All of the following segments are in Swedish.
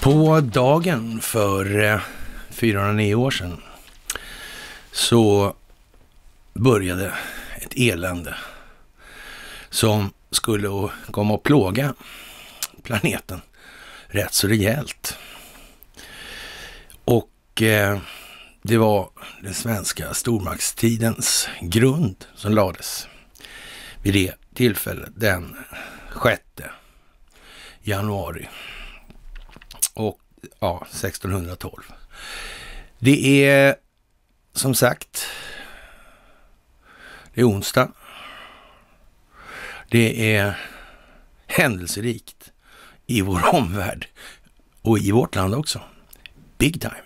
På dagen för 409 eh, år sedan så började ett elände som skulle komma att plåga planeten rätt så rejält. Och eh, det var den svenska stormaktstidens grund som lades vid det tillfälle den 6 januari och ja, 1612. Det är som sagt, det är onsdag. Det är händelserikt i vår omvärld och i vårt land också. Big time.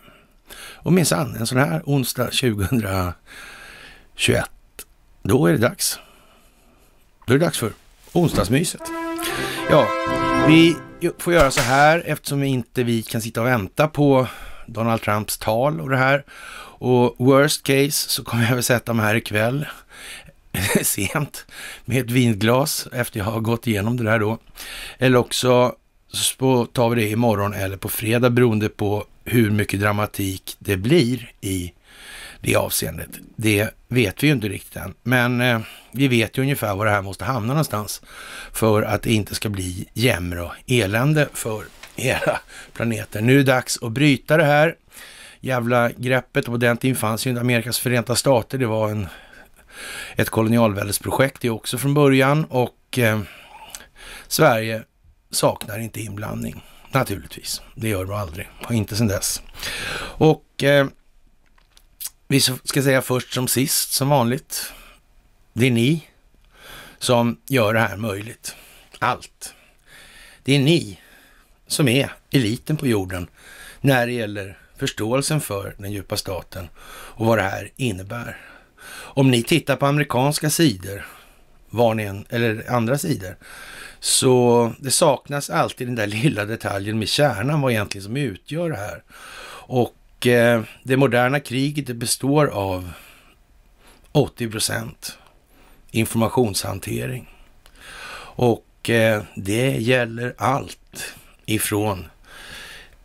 Och minsann, en sån här onsdag 2021, då är det dags då är det dags för onsdagsmyset. Ja, vi får göra så här eftersom vi inte vi kan sitta och vänta på Donald Trumps tal och det här. Och worst case så kommer jag väl sätta mig här ikväll sent med ett vinglas efter jag har gått igenom det där då. Eller också så tar vi det imorgon eller på fredag beroende på hur mycket dramatik det blir i det avseendet. Det vet vi ju inte riktigt än, men eh, vi vet ju ungefär var det här måste hamna någonstans för att det inte ska bli jämmer och elände för hela planeten. Nu är det dags att bryta det här jävla greppet. Och på den tiden fanns ju inte Amerikas förenta stater. Det var en, ett kolonialväldesprojekt det också från början och eh, Sverige saknar inte inblandning. Naturligtvis, det gör man aldrig, inte sedan dess. Och eh, vi ska säga först som sist, som vanligt. Det är ni som gör det här möjligt. Allt. Det är ni som är eliten på jorden när det gäller förståelsen för den djupa staten och vad det här innebär. Om ni tittar på amerikanska sidor, var ni än, eller andra sidor, så det saknas alltid den där lilla detaljen med kärnan, vad egentligen som utgör det här. Och Eh, det moderna kriget består av 80 procent informationshantering. Och eh, det gäller allt ifrån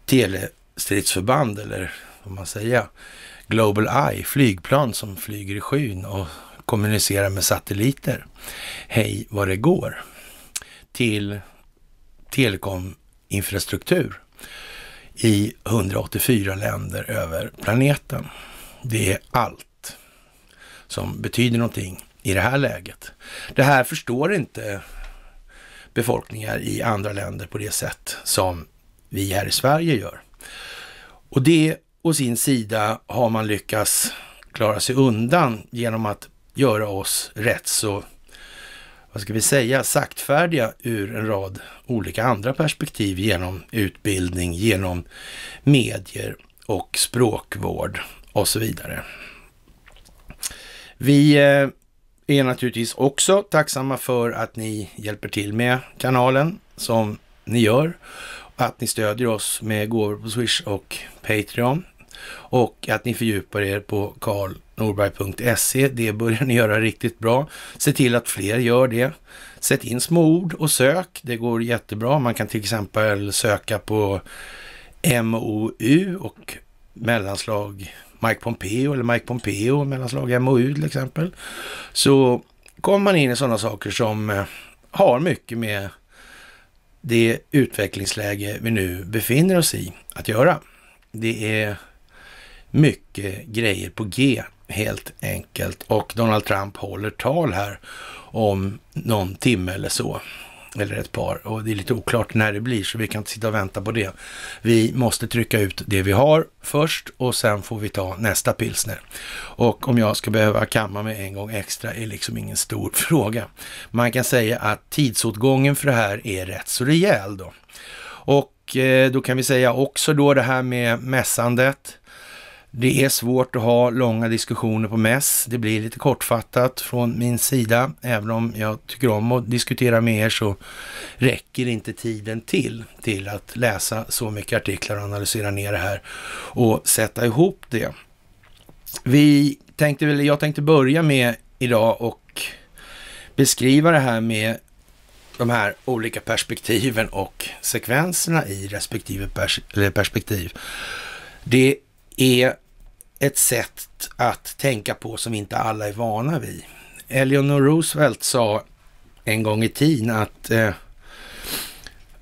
telestridsförband eller vad man säger, Global Eye, flygplan som flyger i skyn och kommunicerar med satelliter. Hej vad det går. Till telekominfrastruktur i 184 länder över planeten. Det är allt som betyder någonting i det här läget. Det här förstår inte befolkningar i andra länder på det sätt som vi här i Sverige gör. Och det å sin sida har man lyckats klara sig undan genom att göra oss rätt så vad ska vi säga, saktfärdiga ur en rad olika andra perspektiv genom utbildning, genom medier och språkvård och så vidare. Vi eh, är naturligtvis också tacksamma för att ni hjälper till med kanalen som ni gör. Att ni stödjer oss med gåvor på Swish och Patreon. Och att ni fördjupar er på Karl norberg.se. Det börjar ni göra riktigt bra. Se till att fler gör det. Sätt in små ord och sök. Det går jättebra. Man kan till exempel söka på MOU och mellanslag Mike Pompeo eller Mike Pompeo mellanslag MOU till exempel. Så kommer man in i sådana saker som eh, har mycket med det utvecklingsläge vi nu befinner oss i att göra. Det är mycket grejer på G helt enkelt. Och Donald Trump håller tal här om någon timme eller så. Eller ett par. Och det är lite oklart när det blir, så vi kan inte sitta och vänta på det. Vi måste trycka ut det vi har först och sen får vi ta nästa pilsner. Och om jag ska behöva kamma mig en gång extra är liksom ingen stor fråga. Man kan säga att tidsåtgången för det här är rätt så rejäl då. Och eh, då kan vi säga också då det här med mässandet det är svårt att ha långa diskussioner på mäss. Det blir lite kortfattat från min sida. Även om jag tycker om att diskutera med er så räcker inte tiden till till att läsa så mycket artiklar och analysera ner det här och sätta ihop det. Vi tänkte, väl, jag tänkte börja med idag och beskriva det här med de här olika perspektiven och sekvenserna i respektive pers perspektiv. Det är ett sätt att tänka på som inte alla är vana vid. Eleanor Roosevelt sa en gång i tiden att eh,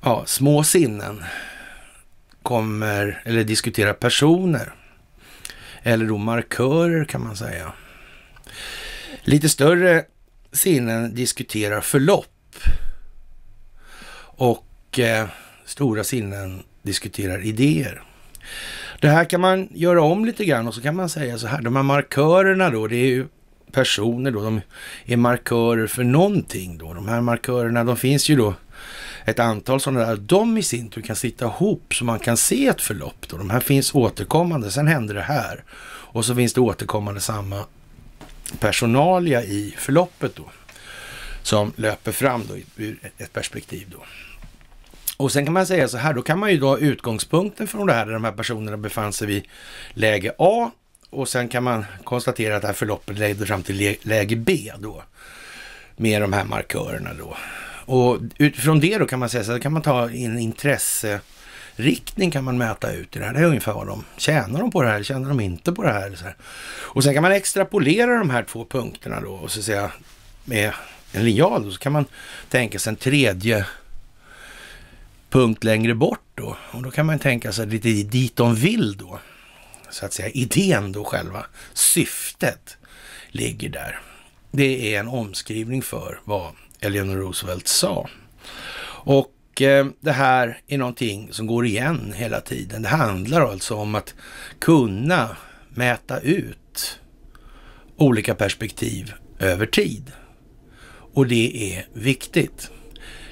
ja, små sinnen kommer, eller diskuterar personer, eller då markörer kan man säga. Lite större sinnen diskuterar förlopp och eh, stora sinnen diskuterar idéer. Det här kan man göra om lite grann och så kan man säga så här, de här markörerna då, det är ju personer då, de är markörer för någonting då. De här markörerna, de finns ju då ett antal sådana där. De i sin tur kan sitta ihop så man kan se ett förlopp då. De här finns återkommande, sen händer det här. Och så finns det återkommande samma personalia i förloppet då. Som löper fram då ur ett perspektiv då. Och sen kan man säga så här, då kan man ju dra utgångspunkten från det här där de här personerna befann sig vid läge A och sen kan man konstatera att det här förloppet ledde fram till läge B då. Med de här markörerna då. Och utifrån det då kan man säga så här, kan man ta en intresseriktning kan man mäta ut i det här. Det är ungefär vad de tjänar de på det här, tjänar de inte på det här, här. Och sen kan man extrapolera de här två punkterna då och så säga med en linjal då, så kan man tänka sig en tredje punkt längre bort då. Och då kan man tänka sig lite dit de vill då. Så att säga idén då själva, syftet ligger där. Det är en omskrivning för vad Eleanor Roosevelt sa. Och eh, det här är någonting som går igen hela tiden. Det handlar alltså om att kunna mäta ut olika perspektiv över tid. Och det är viktigt.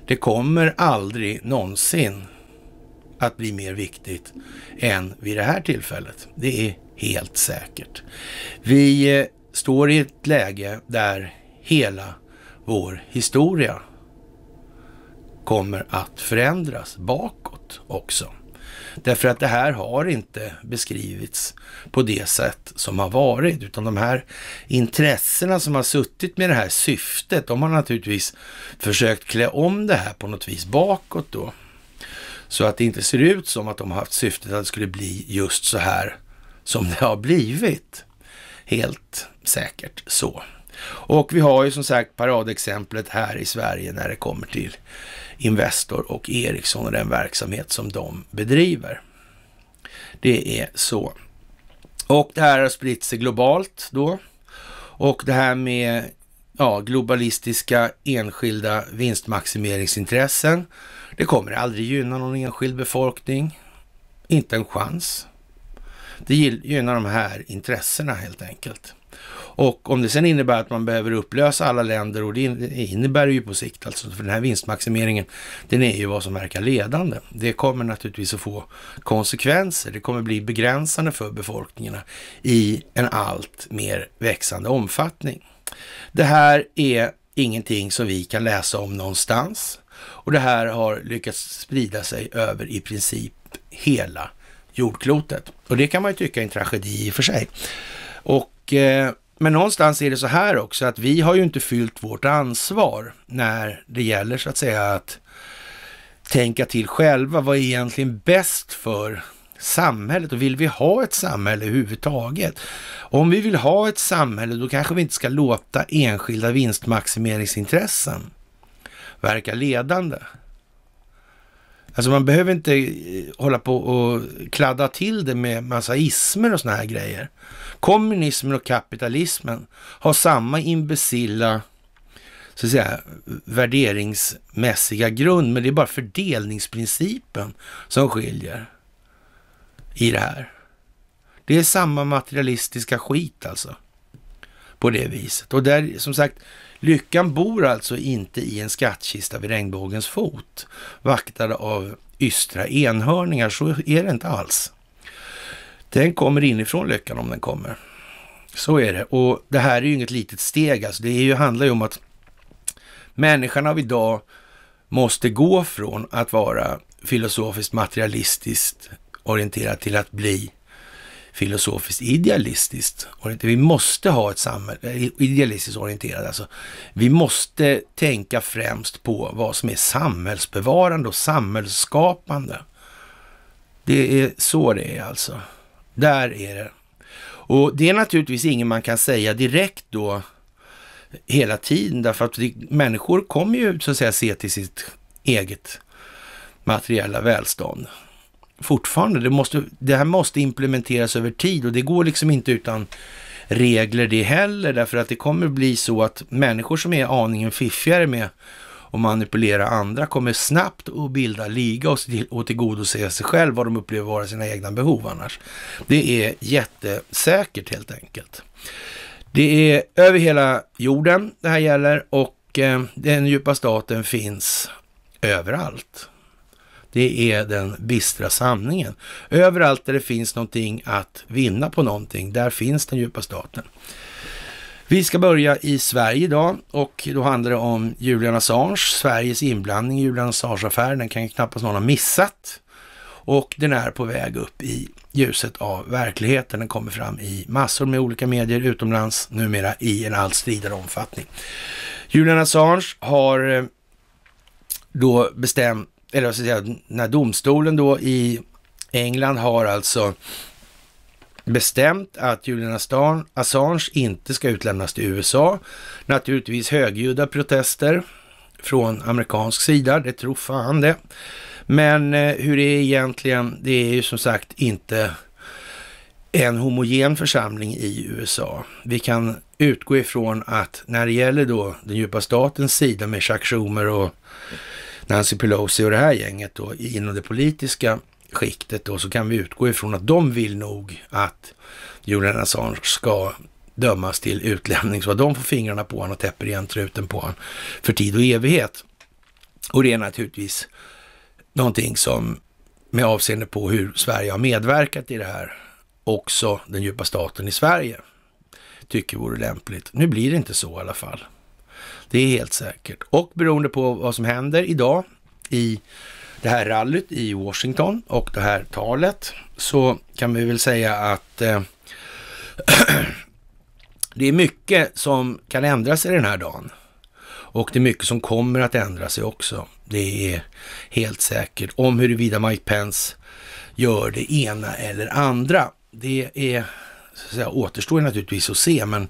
Det kommer aldrig någonsin att bli mer viktigt än vid det här tillfället. Det är helt säkert. Vi eh, står i ett läge där hela vår historia kommer att förändras bakåt också. Därför att det här har inte beskrivits på det sätt som har varit, utan de här intressena som har suttit med det här syftet, de har naturligtvis försökt klä om det här på något vis bakåt då. Så att det inte ser ut som att de har haft syftet att det skulle bli just så här som det har blivit. Helt säkert så. Och vi har ju som sagt paradexemplet här i Sverige när det kommer till Investor och Ericsson och den verksamhet som de bedriver. Det är så. Och det här har spritt sig globalt då. Och det här med ja, globalistiska enskilda vinstmaximeringsintressen. Det kommer aldrig gynna någon enskild befolkning. Inte en chans. Det gynnar de här intressena helt enkelt. Och om det sen innebär att man behöver upplösa alla länder och det innebär det ju på sikt alltså, för den här vinstmaximeringen, den är ju vad som verkar ledande. Det kommer naturligtvis att få konsekvenser. Det kommer bli begränsande för befolkningarna i en allt mer växande omfattning. Det här är ingenting som vi kan läsa om någonstans och det här har lyckats sprida sig över i princip hela jordklotet. Och det kan man ju tycka är en tragedi i och för sig. Och eh, men någonstans är det så här också att vi har ju inte fyllt vårt ansvar när det gäller så att säga att tänka till själva. Vad är egentligen bäst för samhället och vill vi ha ett samhälle överhuvudtaget? Om vi vill ha ett samhälle då kanske vi inte ska låta enskilda vinstmaximeringsintressen verka ledande. Alltså man behöver inte eh, hålla på och kladda till det med massa ismer och såna här grejer. Kommunismen och kapitalismen har samma imbecilla så att säga, värderingsmässiga grund, men det är bara fördelningsprincipen som skiljer i det här. Det är samma materialistiska skit alltså, på det viset. Och där, som sagt, Lyckan bor alltså inte i en skattkista vid regnbågens fot, vaktad av ystra enhörningar. Så är det inte alls. Den kommer inifrån lyckan om den kommer. Så är det. Och det här är ju inget litet steg. Alltså det är ju, handlar ju om att människan av idag måste gå från att vara filosofiskt materialistiskt orienterad till att bli filosofiskt idealistiskt. Vi måste ha ett samhälle, eh, idealistiskt orienterat alltså. Vi måste tänka främst på vad som är samhällsbevarande och samhällsskapande. Det är så det är alltså. Där är det. Och det är naturligtvis inget man kan säga direkt då hela tiden, därför att människor kommer ju så att säga se till sitt eget materiella välstånd fortfarande. Det, måste, det här måste implementeras över tid och det går liksom inte utan regler det heller, därför att det kommer bli så att människor som är aningen fiffigare med att manipulera andra kommer snabbt att bilda liga och, till, och tillgodose sig själv vad de upplever vara sina egna behov annars. Det är jättesäkert helt enkelt. Det är över hela jorden det här gäller och eh, den djupa staten finns överallt. Det är den bistra sanningen. Överallt där det finns någonting att vinna på någonting, där finns den djupa staten. Vi ska börja i Sverige idag och då handlar det om Julian Assange, Sveriges inblandning i Julian Assange-affären. Den kan ju knappast någon ha missat. Och den är på väg upp i ljuset av verkligheten. Den kommer fram i massor med olika medier utomlands numera i en allt stridare omfattning. Julian Assange har eh, då bestämt eller vad ska jag säga, när domstolen då i England har alltså bestämt att Julian Assange inte ska utlämnas till USA. Naturligtvis högljudda protester från amerikansk sida, det tror fan det. Men eh, hur det är egentligen, det är ju som sagt inte en homogen församling i USA. Vi kan utgå ifrån att när det gäller då den djupa statens sida med Chuck Schumer och Nancy Pelosi och det här gänget då, inom det politiska skiktet då, så kan vi utgå ifrån att de vill nog att Julian Assange ska dömas till utlämning så att de får fingrarna på honom och täpper igen truten på honom för tid och evighet. Och det är naturligtvis någonting som med avseende på hur Sverige har medverkat i det här, också den djupa staten i Sverige tycker vore lämpligt. Nu blir det inte så i alla fall. Det är helt säkert. Och beroende på vad som händer idag i det här rallyt i Washington och det här talet så kan vi väl säga att eh, det är mycket som kan ändra sig den här dagen. Och det är mycket som kommer att ändra sig också. Det är helt säkert. Om huruvida Mike Pence gör det ena eller andra. Det är, så att säga, återstår naturligtvis att se, men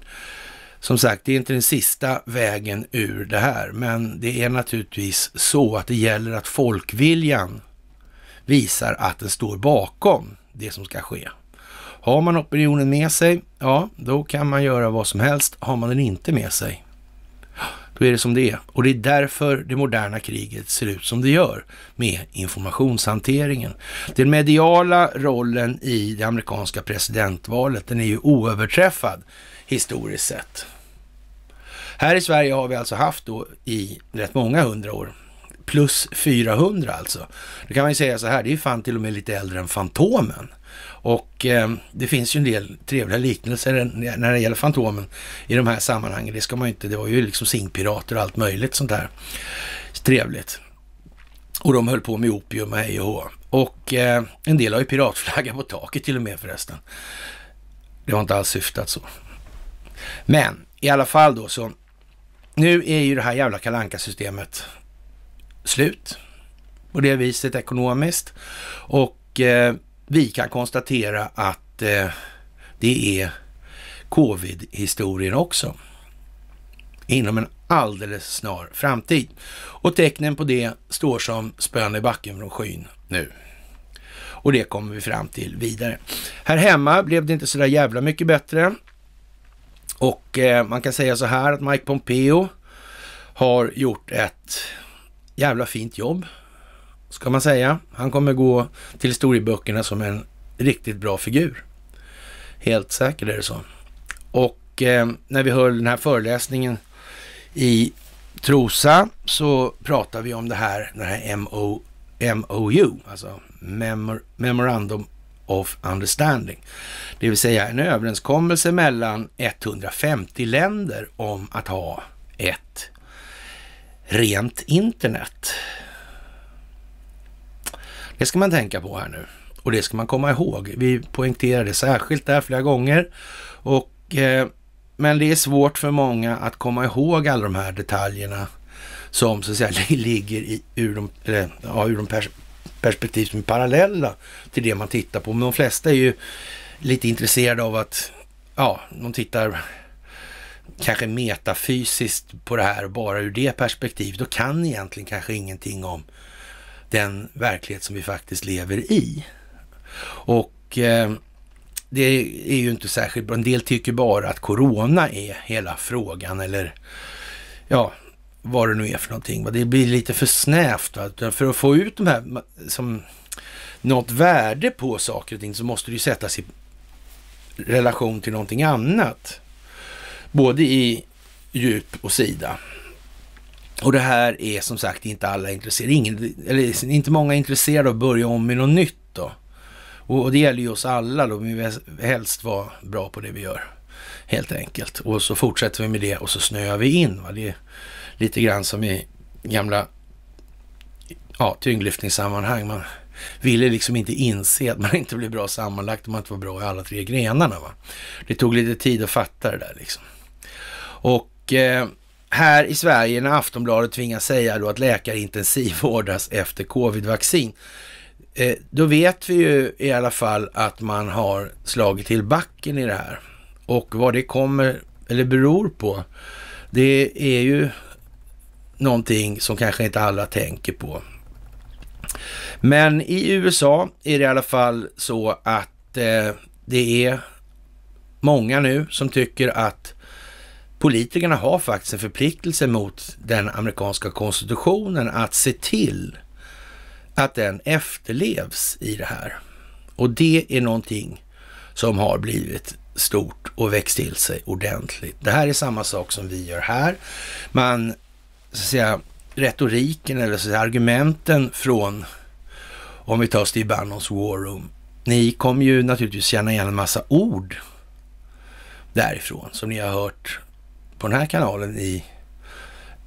som sagt, det är inte den sista vägen ur det här, men det är naturligtvis så att det gäller att folkviljan visar att den står bakom det som ska ske. Har man opinionen med sig, ja, då kan man göra vad som helst. Har man den inte med sig, då är det som det är. Och det är därför det moderna kriget ser ut som det gör med informationshanteringen. Den mediala rollen i det amerikanska presidentvalet, den är ju oöverträffad historiskt sett. Här i Sverige har vi alltså haft då i rätt många hundra år, plus 400 alltså. Då kan man ju säga så här, det är ju fan till och med lite äldre än Fantomen. Och eh, det finns ju en del trevliga liknelser när det gäller Fantomen i de här sammanhangen. Det ska man ju inte, det var ju liksom Singpirater och allt möjligt sånt där. Trevligt. Och de höll på med opium och hej och hå. Och eh, en del har ju piratflagga på taket till och med förresten. Det har inte alls syftat så. Men i alla fall då så, nu är ju det här jävla kalanka systemet slut på det viset ekonomiskt. Och eh, vi kan konstatera att eh, det är covid-historien också. Inom en alldeles snar framtid. Och tecknen på det står som spön i backen från skyn nu. Och det kommer vi fram till vidare. Här hemma blev det inte så där jävla mycket bättre. Och eh, man kan säga så här att Mike Pompeo har gjort ett jävla fint jobb, ska man säga. Han kommer gå till historieböckerna som en riktigt bra figur. Helt säkert är det så. Och eh, när vi höll den här föreläsningen i Trosa så pratade vi om det här, den här MO, MOU, alltså Memor Memorandum of Understanding, det vill säga en överenskommelse mellan 150 länder om att ha ett rent internet. Det ska man tänka på här nu och det ska man komma ihåg. Vi poängterar det särskilt där flera gånger och eh, men det är svårt för många att komma ihåg alla de här detaljerna som så att säga ligger i, ur de, eller, ja, ur de perspektiv som är parallella till det man tittar på. Men de flesta är ju lite intresserade av att, ja, de tittar kanske metafysiskt på det här bara ur det perspektivet och kan egentligen kanske ingenting om den verklighet som vi faktiskt lever i. Och eh, det är ju inte särskilt bra. En del tycker bara att corona är hela frågan eller ja, vad det nu är för någonting. Det blir lite för snävt. Va? För att få ut de här, som något värde på saker och ting, så måste det ju sättas i relation till någonting annat. Både i djup och sida. Och det här är som sagt inte alla intresserade, ingen, eller inte många intresserade av att börja om med något nytt då. Och, och det gäller ju oss alla då, vi vill helst vara bra på det vi gör helt enkelt. Och så fortsätter vi med det och så snöar vi in. Va? Det, lite grann som i gamla ja, tyngdlyftningssammanhang. Man ville liksom inte inse att man inte blev bra sammanlagt om man inte var bra i alla tre grenarna. Va? Det tog lite tid att fatta det där liksom. Och eh, här i Sverige när Aftonbladet tvingas säga då att läkare intensivvårdas efter covidvaccin. Eh, då vet vi ju i alla fall att man har slagit till backen i det här. Och vad det kommer, eller beror på, det är ju någonting som kanske inte alla tänker på. Men i USA är det i alla fall så att eh, det är många nu som tycker att politikerna har faktiskt en förpliktelse mot den amerikanska konstitutionen att se till att den efterlevs i det här. Och det är någonting som har blivit stort och växt till sig ordentligt. Det här är samma sak som vi gör här. Man så att säga, retoriken eller så säga, argumenten från, om vi tar Steve Bannons War Room. Ni kommer ju naturligtvis känna igen en massa ord därifrån som ni har hört på den här kanalen i,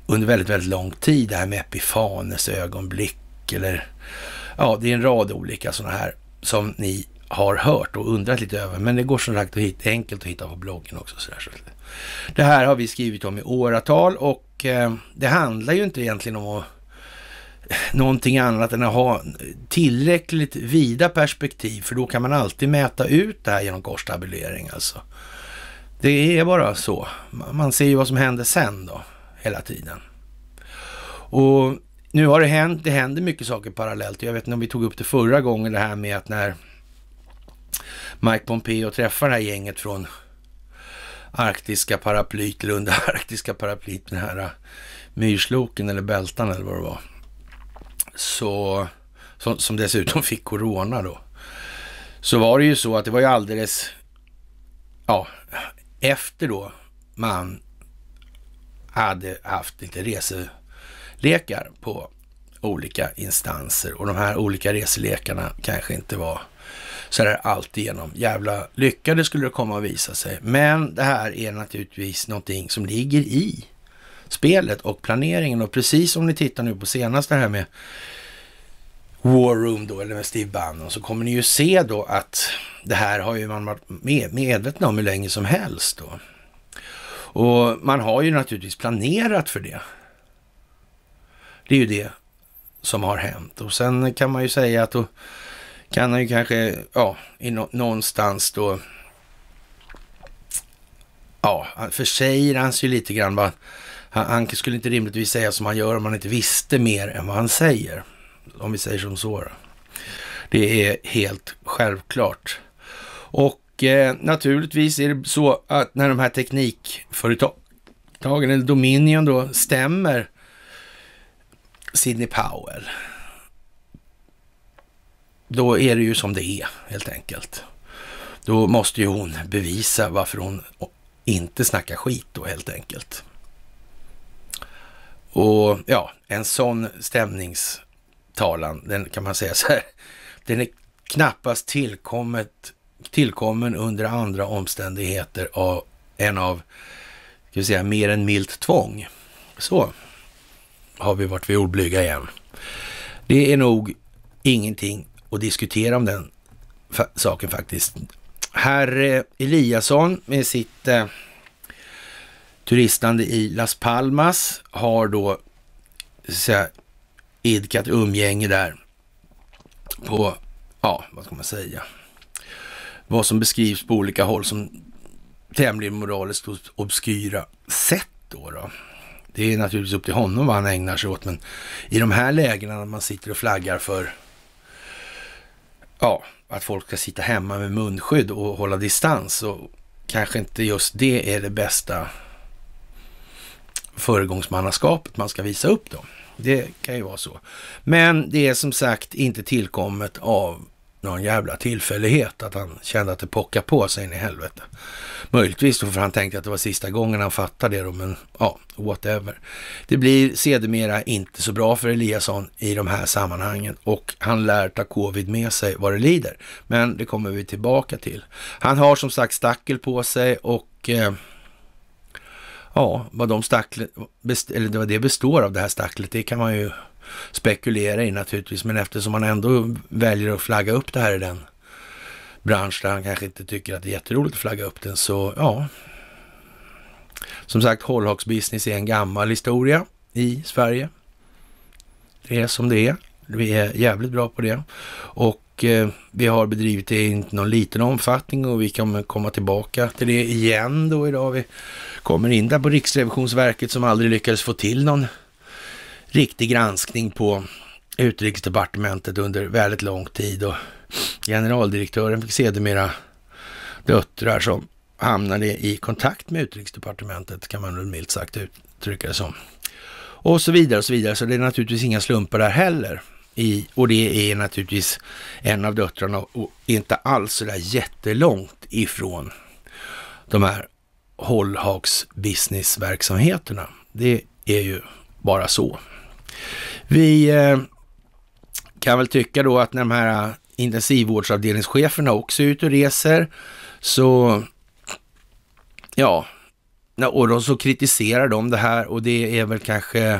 under väldigt, väldigt lång tid. Det här med Epifanes ögonblick eller ja, det är en rad olika sådana här som ni har hört och undrat lite över. Men det går som sagt att enkelt att hitta på bloggen också. Så där. det här har vi skrivit om i åratal och eh, det handlar ju inte egentligen om att någonting annat än att ha tillräckligt vida perspektiv, för då kan man alltid mäta ut det här genom korstabulering alltså. Det är bara så. Man ser ju vad som händer sen då, hela tiden. Och nu har det hänt, det händer mycket saker parallellt. Jag vet inte om vi tog upp det förra gången, det här med att när Mike Pompeo träffar det här gänget från arktiska paraplyt, eller under arktiska paraplyt, den här äh, myrsloken eller bältan eller vad det var. Så, som, som dessutom fick corona då. Så var det ju så att det var ju alldeles, ja, efter då man hade haft lite reselekar på olika instanser och de här olika reselekarna kanske inte var sådär alltigenom jävla lyckade skulle det komma att visa sig. Men det här är naturligtvis någonting som ligger i spelet och planeringen. Och precis som ni tittar nu på senaste här med War Room då, eller med Steve Bannon, så kommer ni ju se då att det här har ju man varit med, medvetna om hur länge som helst då. Och man har ju naturligtvis planerat för det. Det är ju det som har hänt. Och sen kan man ju säga att då kan han ju kanske, ja, i no någonstans då, ja, för försäger han sig ju lite grann. Va? Han, han skulle inte rimligtvis säga som han gör om han inte visste mer än vad han säger. Om vi säger som så. Då. Det är helt självklart. Och eh, naturligtvis är det så att när de här teknikföretagen, eller Dominion då, stämmer Sidney Powell då är det ju som det är helt enkelt. Då måste ju hon bevisa varför hon inte snackar skit då helt enkelt. Och ja, en sån stämningstalan, den kan man säga så här, den är knappast tillkommet, tillkommen under andra omständigheter av, än av, ska vi säga, mer än milt tvång. Så har vi varit vid ordblyga igen. Det är nog ingenting och diskutera om den fa saken faktiskt. Herr eh, Eliasson med sitt eh, turistande i Las Palmas har då säga, idkat umgänge där på, ja, vad ska man säga, vad som beskrivs på olika håll som tämligen moraliskt obskyra sätt då. då. Det är naturligtvis upp till honom vad han ägnar sig åt, men i de här lägena när man sitter och flaggar för ja, att folk ska sitta hemma med munskydd och hålla distans. Och kanske inte just det är det bästa föregångsmannaskapet man ska visa upp då. Det kan ju vara så. Men det är som sagt inte tillkommet av någon jävla tillfällighet att han kände att det pockade på sig in i helvete. Möjligtvis då för han tänkte att det var sista gången han fattade det då, men ja, whatever. Det blir sedermera inte så bra för Eliasson i de här sammanhangen och han lär ta covid med sig vad det lider. Men det kommer vi tillbaka till. Han har som sagt stackel på sig och eh, ja, vad de stacklet, eller vad det består av det här stacklet, det kan man ju spekulera i naturligtvis, men eftersom han ändå väljer att flagga upp det här i den bransch där han kanske inte tycker att det är jätteroligt att flagga upp den, så ja. Som sagt, hållhaksbusiness är en gammal historia i Sverige. Det är som det är. Vi är jävligt bra på det. Och eh, vi har bedrivit det i någon liten omfattning och vi kommer komma tillbaka till det igen då idag. Vi kommer in där på Riksrevisionsverket som aldrig lyckades få till någon riktig granskning på utrikesdepartementet under väldigt lång tid och generaldirektören fick sedermera döttrar som hamnade i kontakt med utrikesdepartementet kan man väl milt sagt uttrycka det som. Och så vidare och så vidare, så det är naturligtvis inga slumpar där heller. I, och det är naturligtvis en av döttrarna och inte alls så där jättelångt ifrån de här hållhaks businessverksamheterna. Det är ju bara så. Vi eh, kan väl tycka då att när de här intensivvårdsavdelningscheferna också är ute och reser, så ja, och då så kritiserar de det här och det är väl kanske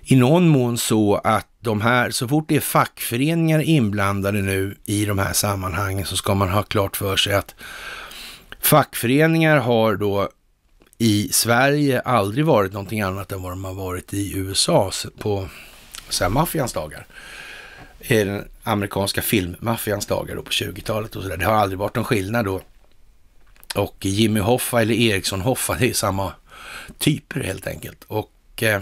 i någon mån så att de här, så fort det är fackföreningar inblandade nu i de här sammanhangen så ska man ha klart för sig att fackföreningar har då i Sverige aldrig varit någonting annat än vad de har varit i USA på maffians dagar. I den amerikanska filmmaffians dagar då på 20-talet och sådär. Det har aldrig varit någon skillnad då. Och Jimmy Hoffa eller Eriksson Hoffa, det är samma typer helt enkelt. Och eh,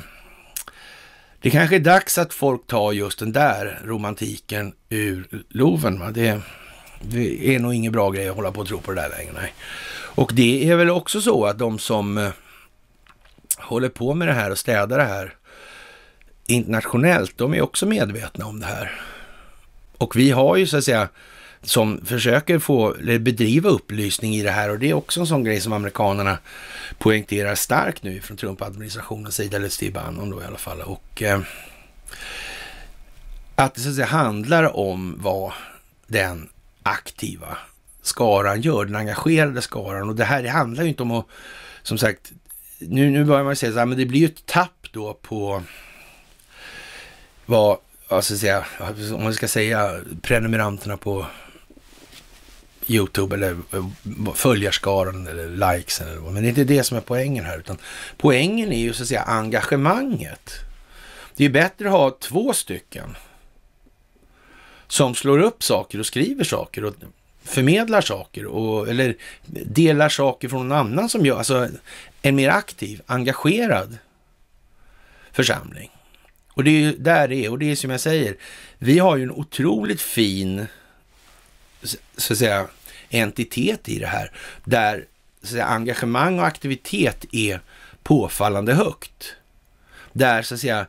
det kanske är dags att folk tar just den där romantiken ur loven. Va? Det, det är nog ingen bra grej att hålla på och tro på det där längre. Nej. Och det är väl också så att de som eh, håller på med det här och städar det här internationellt, de är också medvetna om det här. Och vi har ju så att säga som försöker få, eller bedriva upplysning i det här och det är också en sån grej som amerikanerna poängterar starkt nu från Trump-administrationens sida, eller Steve Bannon då i alla fall. Och eh, att det så att säga handlar om vad den aktiva skaran gör, den engagerade skaran. Och det här det handlar ju inte om att, som sagt, nu, nu börjar man säga så här, men det blir ju ett tapp då på vad, alltså säga, om man ska säga prenumeranterna på YouTube eller eh, följarskaran eller likesen eller vad. Men det är inte det som är poängen här, utan poängen är ju så att säga engagemanget. Det är bättre att ha två stycken som slår upp saker och skriver saker och förmedlar saker och, eller delar saker från någon annan som gör, alltså en mer aktiv, engagerad församling. Och det är ju där det är, och det är som jag säger, vi har ju en otroligt fin, så att säga, entitet i det här, där så att säga, engagemang och aktivitet är påfallande högt. Där så att säga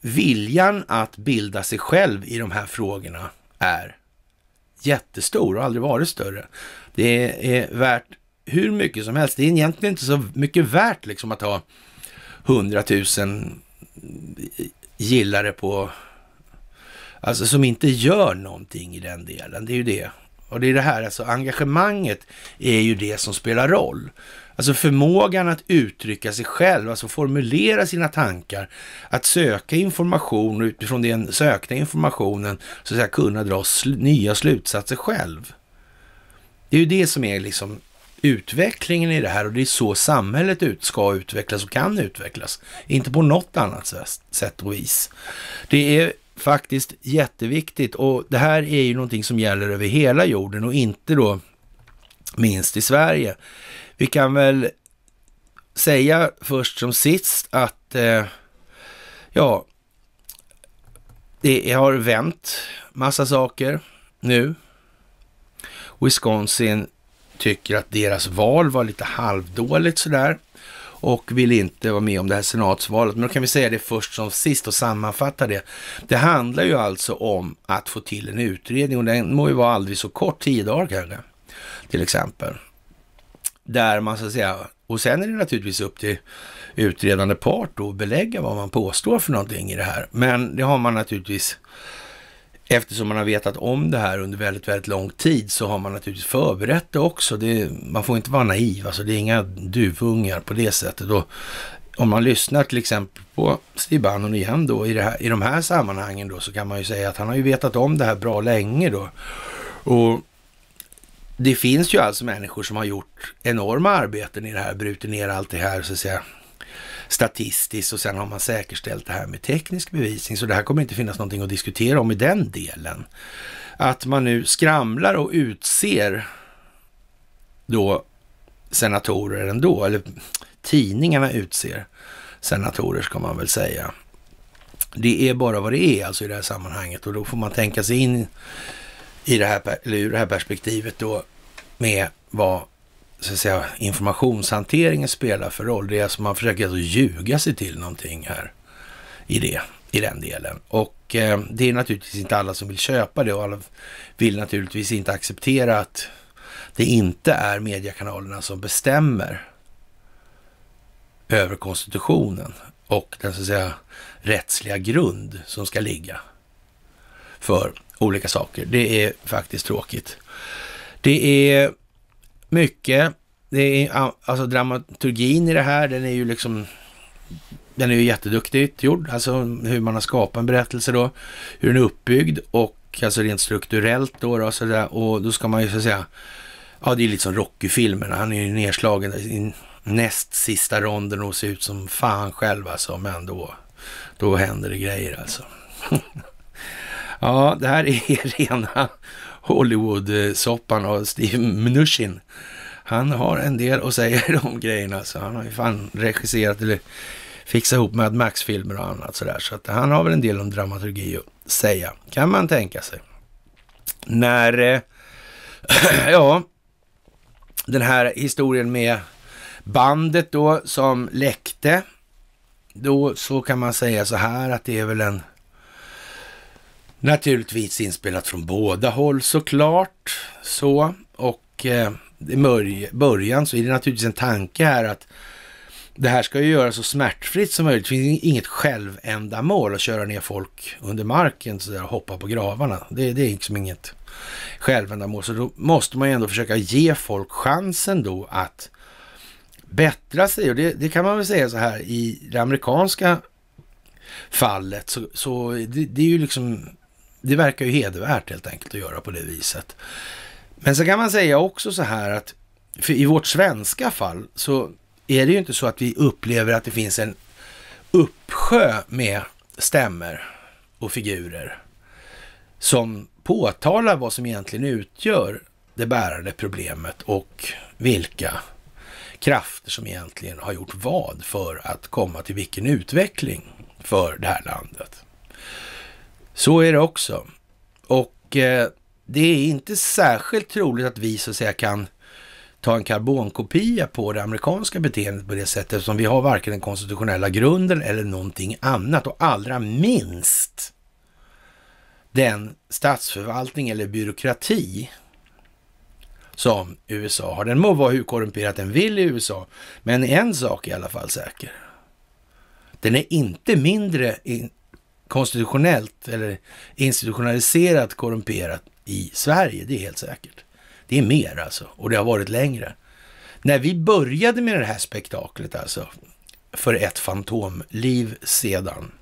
viljan att bilda sig själv i de här frågorna är jättestor och aldrig varit större. Det är värt hur mycket som helst. Det är egentligen inte så mycket värt liksom att ha 100 000 gillare på, alltså som inte gör någonting i den delen. Det är ju det. Och det är det här, alltså engagemanget är ju det som spelar roll. Alltså förmågan att uttrycka sig själv, alltså formulera sina tankar, att söka information och utifrån den sökta informationen så att säga, kunna dra sl nya slutsatser själv. Det är ju det som är liksom utvecklingen i det här och det är så samhället ut, ska utvecklas och kan utvecklas. Inte på något annat sätt och vis. Det är faktiskt jätteviktigt och det här är ju någonting som gäller över hela jorden och inte då minst i Sverige. Vi kan väl säga först som sist att eh, ja, det har vänt massa saker nu. Wisconsin tycker att deras val var lite halvdåligt sådär och vill inte vara med om det här senatsvalet. Men då kan vi säga det först som sist och sammanfatta det. Det handlar ju alltså om att få till en utredning och den må ju vara aldrig så kort, tio dagar kanske, till exempel. Där man så att säga, och sen är det naturligtvis upp till utredande part då att belägga vad man påstår för någonting i det här. Men det har man naturligtvis, eftersom man har vetat om det här under väldigt, väldigt lång tid, så har man naturligtvis förberett det också. Det, man får inte vara naiv, alltså det är inga duvungar på det sättet. Och om man lyssnar till exempel på Stibanon igen då i, här, i de här sammanhangen då så kan man ju säga att han har ju vetat om det här bra länge då. Och det finns ju alltså människor som har gjort enorma arbeten i det här, brutit ner allt det här så att säga statistiskt och sen har man säkerställt det här med teknisk bevisning. Så det här kommer inte finnas någonting att diskutera om i den delen. Att man nu skramlar och utser då senatorer ändå, eller tidningarna utser senatorer ska man väl säga. Det är bara vad det är alltså i det här sammanhanget och då får man tänka sig in i det här, eller ur det här perspektivet då med vad så att säga, informationshanteringen spelar för roll. Det är alltså man försöker alltså ljuga sig till någonting här i, det, i den delen. Och eh, det är naturligtvis inte alla som vill köpa det och alla vill naturligtvis inte acceptera att det inte är mediekanalerna som bestämmer över konstitutionen och den så att säga rättsliga grund som ska ligga för olika saker. Det är faktiskt tråkigt. Det är mycket, det är, alltså dramaturgin i det här, den är ju liksom den är ju jätteduktigt gjord, alltså hur man har skapat en berättelse då, hur den är uppbyggd och alltså rent strukturellt då, då så där, och då ska man ju så att säga, ja det är lite som Rocky-filmerna, han är ju nedslagen i näst sista ronden och ser ut som fan själv alltså, men då, då händer det grejer alltså. ja, det här är rena Hollywood-soppan och Steve Mnuchin. Han har en del att säga i de grejerna. Så han har ju fan regisserat eller fixat ihop Mad Max-filmer och annat sådär. Så att han har väl en del om dramaturgi att säga, kan man tänka sig. När, eh, ja, den här historien med bandet då som läckte. Då så kan man säga så här att det är väl en Naturligtvis inspelat från båda håll såklart. Så, och eh, i början så är det naturligtvis en tanke här att det här ska ju göras så smärtfritt som möjligt. Det finns inget självändamål att köra ner folk under marken så där, och hoppa på gravarna. Det, det är liksom inget självändamål. Så då måste man ju ändå försöka ge folk chansen då att bättra sig. Och det, det kan man väl säga så här i det amerikanska fallet så, så det, det är ju liksom det verkar ju hedervärt helt enkelt att göra på det viset. Men så kan man säga också så här att i vårt svenska fall så är det ju inte så att vi upplever att det finns en uppsjö med stämmer och figurer som påtalar vad som egentligen utgör det bärande problemet och vilka krafter som egentligen har gjort vad för att komma till vilken utveckling för det här landet. Så är det också. Och eh, det är inte särskilt troligt att vi så att säga kan ta en karbonkopia på det amerikanska beteendet på det sättet eftersom vi har varken den konstitutionella grunden eller någonting annat och allra minst den statsförvaltning eller byråkrati som USA har. Den må vara hur korrumperad den vill i USA, men en sak är i alla fall säker. Den är inte mindre konstitutionellt eller institutionaliserat korrumperat i Sverige. Det är helt säkert. Det är mer alltså, och det har varit längre. När vi började med det här spektaklet alltså, för ett fantomliv sedan,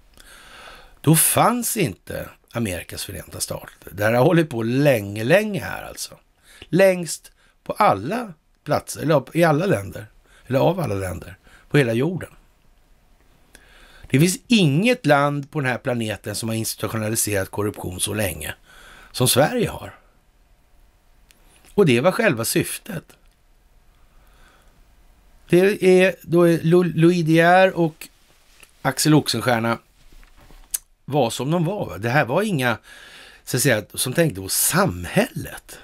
då fanns inte Amerikas förenta stater. Det här har hållit på länge, länge här alltså. Längst på alla platser, eller i alla länder, eller av alla länder på hela jorden. Det finns inget land på den här planeten som har institutionaliserat korruption så länge som Sverige har. Och det var själva syftet. Det är då Louis De Geer och Axel Oxenstierna var som de var. Det här var inga så att säga, som tänkte på samhället.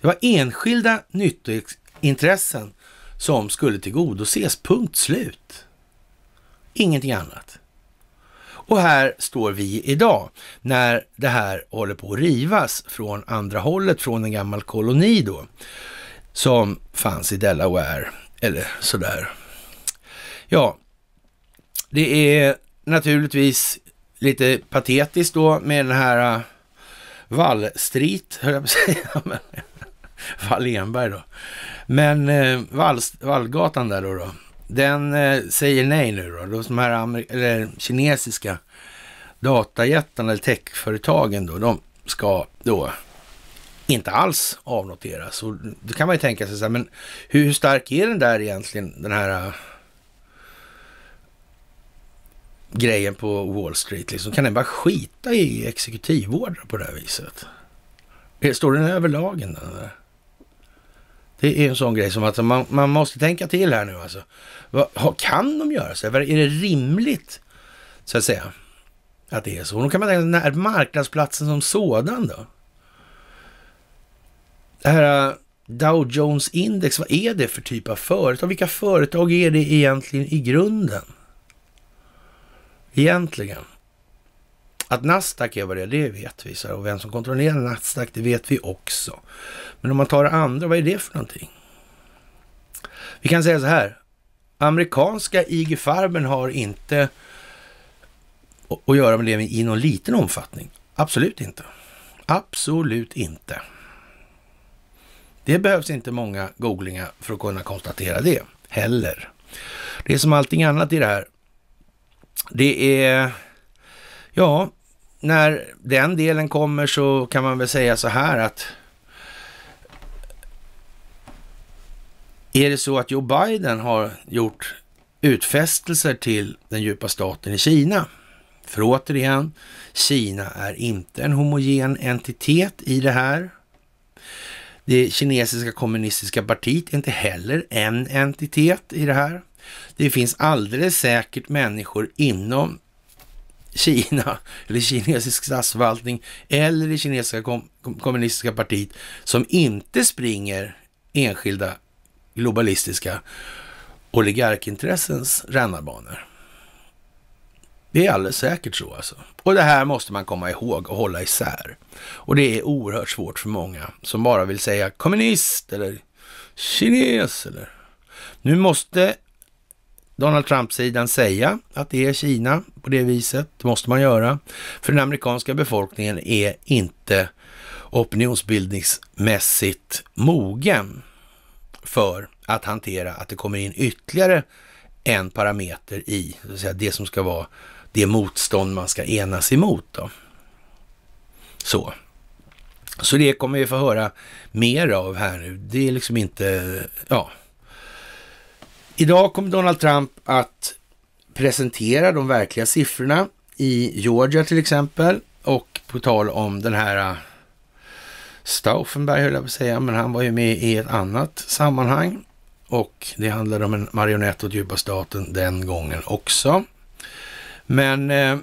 Det var enskilda nyttointressen som skulle tillgodoses, punkt slut. Ingenting annat. Och här står vi idag när det här håller på att rivas från andra hållet, från en gammal koloni då, som fanns i Delaware eller sådär. Ja, det är naturligtvis lite patetiskt då med den här äh, Wallstreet, höll jag på att säga. Wallenberg då. Men eh, Wall, Vallgatan där då, då den eh, säger nej nu då. de här Amer eller, kinesiska datajättarna eller techföretagen då, de ska då inte alls avnoteras. Och då kan man ju tänka sig så här, men hur stark är den där egentligen, den här äh, grejen på Wall Street liksom? Kan den bara skita i exekutivordrar på det här viset? Står den över lagen? Den där? Det är en sån grej som att man, man måste tänka till här nu alltså. Vad, kan de göra så? Är det rimligt, så att säga, att det är så? då kan man tänka, den marknadsplatsen som sådan då? Det här äh, Dow Jones index, vad är det för typ av företag? Vilka företag är det egentligen i grunden? Egentligen. Att Nasdaq är vad det är, det vet vi. Så och vem som kontrollerar Nasdaq, det vet vi också. Men om man tar det andra, vad är det för någonting? Vi kan säga så här. Amerikanska IG Farben har inte att göra med det i någon liten omfattning. Absolut inte. Absolut inte. Det behövs inte många googlingar för att kunna konstatera det heller. Det är som allting annat i det här. Det är, ja, när den delen kommer så kan man väl säga så här att är det så att Joe Biden har gjort utfästelser till den djupa staten i Kina? För återigen, Kina är inte en homogen entitet i det här. Det kinesiska kommunistiska partiet är inte heller en entitet i det här. Det finns alldeles säkert människor inom Kina eller kinesisk statsförvaltning eller det kinesiska kom kommunistiska partiet som inte springer enskilda globalistiska oligarkintressens rännarbanor. Det är alldeles säkert så alltså. Och det här måste man komma ihåg och hålla isär. Och det är oerhört svårt för många som bara vill säga kommunist eller kines eller... Nu måste Donald Trump-sidan säga att det är Kina på det viset. Det måste man göra. För den amerikanska befolkningen är inte opinionsbildningsmässigt mogen för att hantera att det kommer in ytterligare en parameter i så att säga, det som ska vara det motstånd man ska enas emot. Då. Så. Så det kommer vi få höra mer av här nu. Det är liksom inte, ja, Idag kommer Donald Trump att presentera de verkliga siffrorna i Georgia till exempel. Och på tal om den här äh, Stauffenberg höll jag på att säga, men han var ju med i ett annat sammanhang. Och det handlade om en marionett åt djupa staten den gången också. Men eh,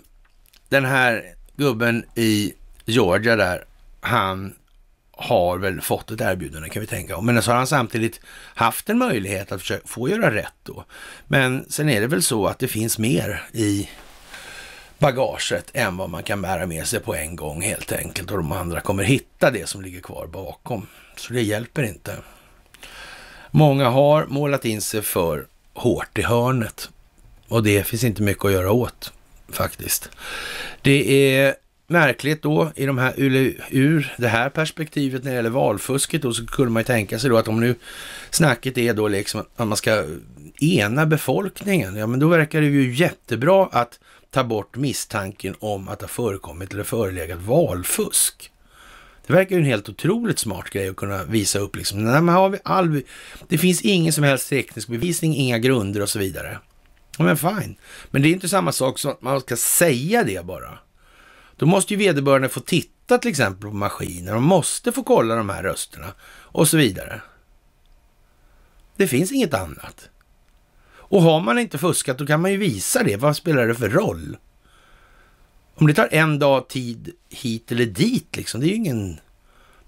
den här gubben i Georgia där, han har väl fått ett erbjudande kan vi tänka om. Men så har han samtidigt haft en möjlighet att försöka få göra rätt då. Men sen är det väl så att det finns mer i bagaget än vad man kan bära med sig på en gång helt enkelt. Och de andra kommer hitta det som ligger kvar bakom. Så det hjälper inte. Många har målat in sig för hårt i hörnet och det finns inte mycket att göra åt faktiskt. Det är märkligt då i de här, ur det här perspektivet när det gäller valfusket då så kunde man ju tänka sig då att om nu snacket är då liksom att man ska ena befolkningen, ja men då verkar det ju jättebra att ta bort misstanken om att det har förekommit eller förelegat valfusk. Det verkar ju en helt otroligt smart grej att kunna visa upp liksom, nej men har vi all, det finns ingen som helst teknisk bevisning, inga grunder och så vidare. Ja, men fine, men det är inte samma sak som att man ska säga det bara. Då måste ju vederbörande få titta till exempel på maskiner. De måste få kolla de här rösterna och så vidare. Det finns inget annat. Och har man inte fuskat då kan man ju visa det. Vad spelar det för roll? Om det tar en dag tid hit eller dit, liksom, det är ju ingen,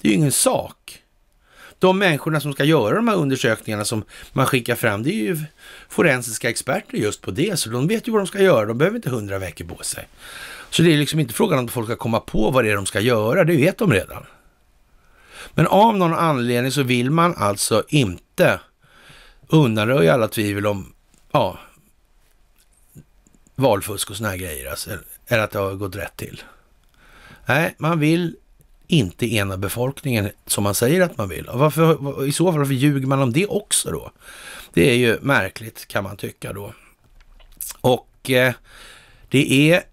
det är ingen sak. De människorna som ska göra de här undersökningarna som man skickar fram, det är ju forensiska experter just på det, så de vet ju vad de ska göra. De behöver inte hundra veckor på sig. Så det är liksom inte frågan om folk ska komma på vad det är de ska göra, det vet de redan. Men av någon anledning så vill man alltså inte undanröja alla tvivel om ja, valfusk och sådana grejer, alltså, eller att det har gått rätt till. Nej, man vill inte ena befolkningen som man säger att man vill. Varför, I så fall, varför ljuger man om det också då? Det är ju märkligt kan man tycka då. Och eh, det är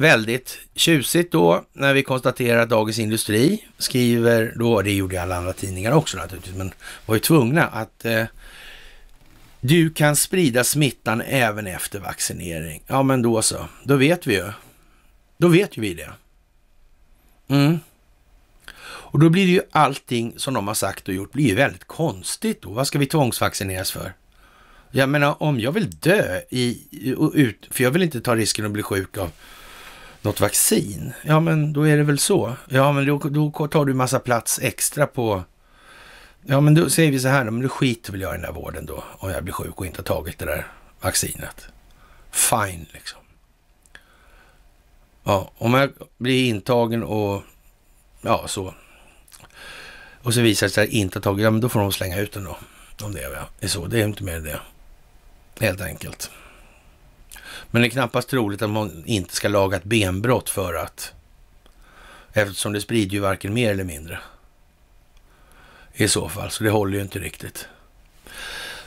väldigt tjusigt då när vi konstaterar att Dagens Industri skriver då, det gjorde alla andra tidningar också naturligtvis, men var ju tvungna att eh, du kan sprida smittan även efter vaccinering. Ja, men då så. Då vet vi ju. Då vet ju vi det. Mm. Och då blir det ju allting som de har sagt och gjort blir ju väldigt konstigt då. Vad ska vi tvångsvaccineras för? Jag menar, om jag vill dö i, ut, för jag vill inte ta risken att bli sjuk av något vaccin? Ja, men då är det väl så. Ja, men då, då tar du massa plats extra på... Ja, men då säger vi så här då, men då skiter väl jag i den där vården då, om jag blir sjuk och inte har tagit det där vaccinet. Fine, liksom. Ja, om jag blir intagen och ja, så. Och så visar det sig att jag inte har tagit, det. ja men då får de slänga ut den då. Om det är så, det är inte mer än det. Helt enkelt. Men det är knappast troligt att man inte ska laga ett benbrott för att, eftersom det sprider ju varken mer eller mindre. I så fall, så det håller ju inte riktigt.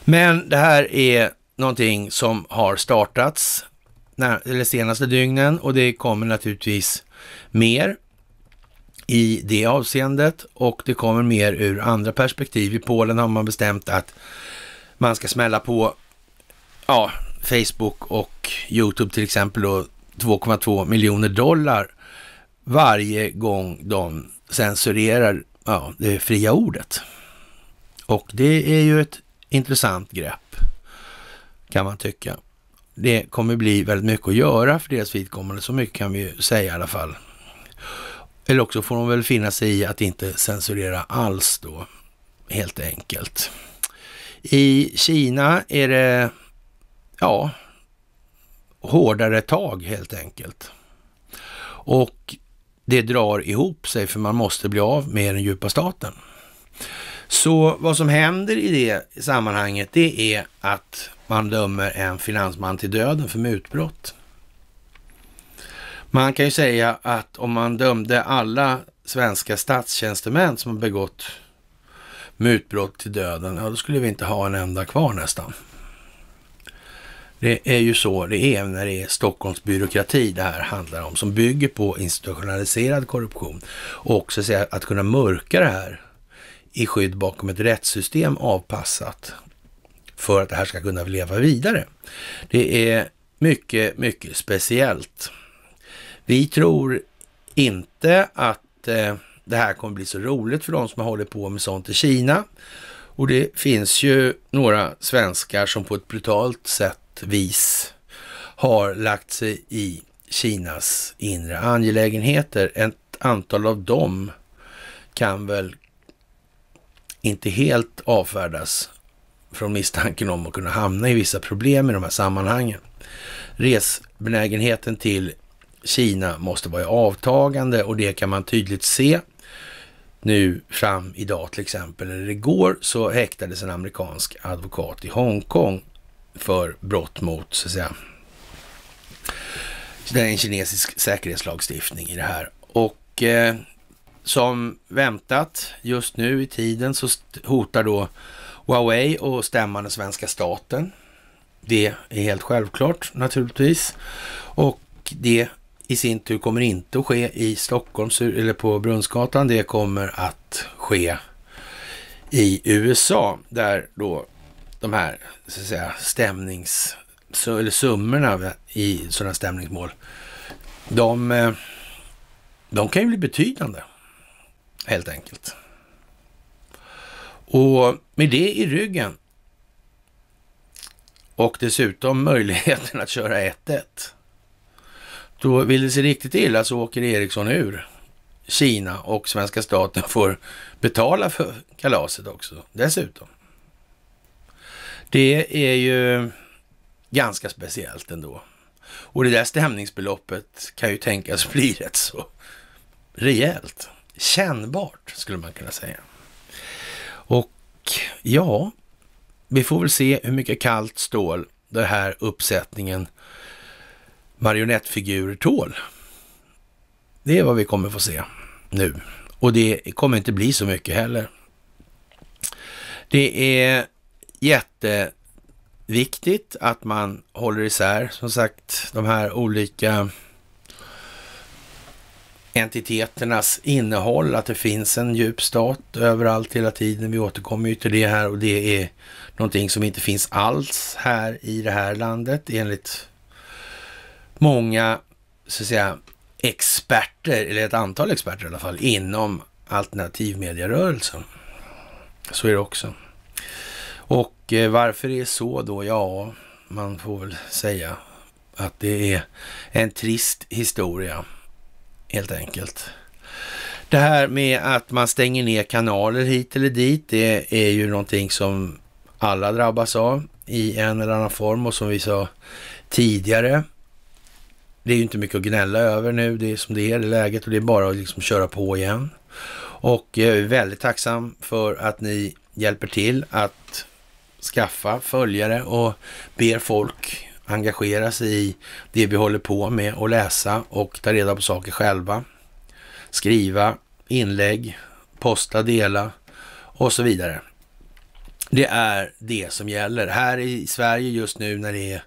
Men det här är någonting som har startats de senaste dygnen och det kommer naturligtvis mer i det avseendet och det kommer mer ur andra perspektiv. I Polen har man bestämt att man ska smälla på, ja, Facebook och YouTube till exempel då 2,2 miljoner dollar varje gång de censurerar ja, det fria ordet. Och det är ju ett intressant grepp kan man tycka. Det kommer bli väldigt mycket att göra för deras vidkommande, så mycket kan vi ju säga i alla fall. Eller också får de väl finna sig i att inte censurera alls då, helt enkelt. I Kina är det ja, hårdare tag helt enkelt. Och det drar ihop sig för man måste bli av med den djupa staten. Så vad som händer i det sammanhanget det är att man dömer en finansman till döden för mutbrott. Man kan ju säga att om man dömde alla svenska statstjänstemän som har begått mutbrott till döden, ja då skulle vi inte ha en enda kvar nästan. Det är ju så det är när det är Stockholms byråkrati det här handlar om, som bygger på institutionaliserad korruption. Och så att, att kunna mörka det här i skydd bakom ett rättssystem avpassat för att det här ska kunna leva vidare. Det är mycket, mycket speciellt. Vi tror inte att eh, det här kommer bli så roligt för de som har hållit på med sånt i Kina. Och det finns ju några svenskar som på ett brutalt sätt vis har lagt sig i Kinas inre angelägenheter. Ett antal av dem kan väl inte helt avfärdas från misstanken om att kunna hamna i vissa problem i de här sammanhangen. Resbenägenheten till Kina måste vara i avtagande och det kan man tydligt se. Nu fram idag till exempel, eller igår, så häktades en amerikansk advokat i Hongkong för brott mot, så att säga, en kinesisk säkerhetslagstiftning i det här. Och eh, som väntat just nu i tiden så hotar då Huawei och stämman den svenska staten. Det är helt självklart naturligtvis. Och det i sin tur kommer inte att ske i Stockholm eller på Brunnsgatan. Det kommer att ske i USA där då de här så att säga, stämnings... Eller summorna i sådana stämningsmål. De, eh, de kan ju bli betydande, helt enkelt. Och med det i ryggen och dessutom möjligheten att köra 1-1. Då vill det sig riktigt illa så åker Ericsson ur Kina och svenska staten får betala för kalaset också, dessutom. Det är ju ganska speciellt ändå. Och det där stämningsbeloppet kan ju tänkas bli rätt så rejält. Kännbart skulle man kunna säga. Och ja, vi får väl se hur mycket kallt stål den här uppsättningen marionettfigurer tål. Det är vad vi kommer få se nu. Och det kommer inte bli så mycket heller. Det är jätteviktigt att man håller isär, som sagt, de här olika entiteternas innehåll, att det finns en djup stat överallt hela tiden. Vi återkommer ju till det här och det är någonting som inte finns alls här i det här landet enligt många, så att säga, experter, eller ett antal experter i alla fall, inom alternativmediarörelsen. Så är det också. Och eh, varför det är så då? Ja, man får väl säga att det är en trist historia helt enkelt. Det här med att man stänger ner kanaler hit eller dit, det är ju någonting som alla drabbas av i en eller annan form och som vi sa tidigare. Det är ju inte mycket att gnälla över nu, det är som det är, det läget och det är bara att liksom köra på igen. Och jag eh, är väldigt tacksam för att ni hjälper till att skaffa följare och ber folk engagera sig i det vi håller på med och läsa och ta reda på saker själva. Skriva inlägg, posta, dela och så vidare. Det är det som gäller. Här i Sverige just nu när det är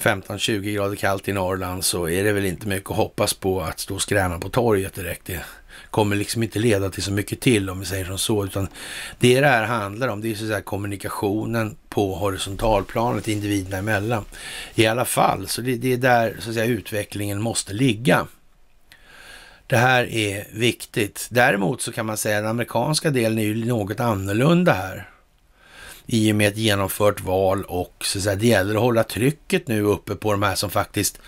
15-20 grader kallt i Norrland så är det väl inte mycket att hoppas på att stå och skräna på torget direkt. Det kommer liksom inte leda till så mycket till om vi säger som så, utan det det här handlar om, det är så här kommunikationen på horisontalplanet individerna emellan. I alla fall, så det, det är där så att säga, utvecklingen måste ligga. Det här är viktigt. Däremot så kan man säga att den amerikanska delen är ju något annorlunda här i och med ett genomfört val och så att säga, det gäller att hålla trycket nu uppe på de här som faktiskt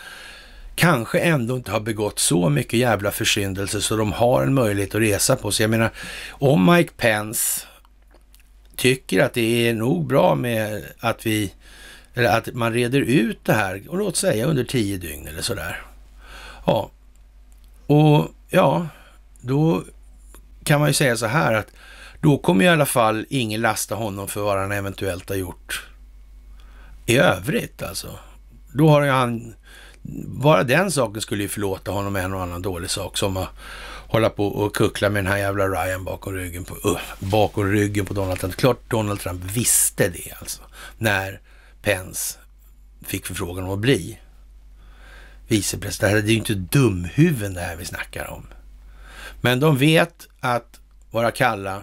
kanske ändå inte har begått så mycket jävla försyndelser så de har en möjlighet att resa på sig. Jag menar, om Mike Pence tycker att det är nog bra med att vi, eller att man reder ut det här, och låt säga under tio dygn eller sådär. Ja, och ja, då kan man ju säga så här att då kommer i alla fall ingen lasta honom för vad han eventuellt har gjort i övrigt alltså. Då har ju han bara den saken skulle ju förlåta honom en och annan dålig sak som att hålla på och kuckla med den här jävla Ryan bakom ryggen på, uh, bakom ryggen på Donald Trump. Klart Donald Trump visste det alltså, när Pence fick förfrågan om att bli vicepresident. Det här är ju inte dumhuvuden det här vi snackar om. Men de vet att vara kalla,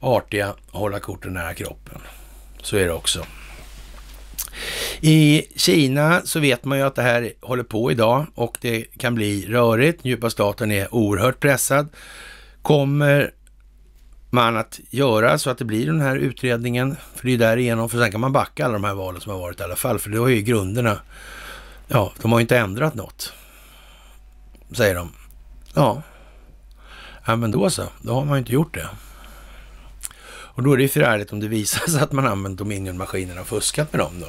artiga, hålla korten nära kroppen. Så är det också. I Kina så vet man ju att det här håller på idag och det kan bli rörigt. Djupa staten är oerhört pressad. Kommer man att göra så att det blir den här utredningen? För det är ju därigenom, för sen kan man backa alla de här valen som har varit i alla fall, för det har ju grunderna. Ja, de har ju inte ändrat något, säger de. Ja, ja men då så, då har man ju inte gjort det. Och då är det ju förärligt om det visar sig att man använt Dominion-maskinerna och fuskat med dem då.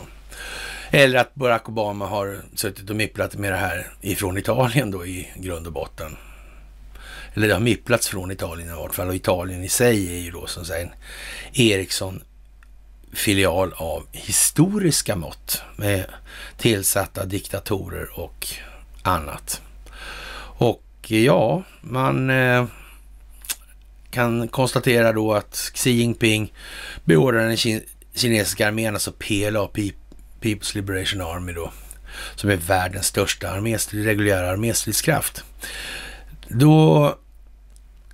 Eller att Barack Obama har suttit och mipplat med det här ifrån Italien då i grund och botten. Eller det har mipplats från Italien i vart fall och Italien i sig är ju då som sagt Ericsson filial av historiska mått med tillsatta diktatorer och annat. Och ja, man eh, kan konstatera då att Xi Jinping beordrar den kinesiska armén, alltså PLA, People's Liberation Army då, som är världens största reguljära arméstridskraft. Då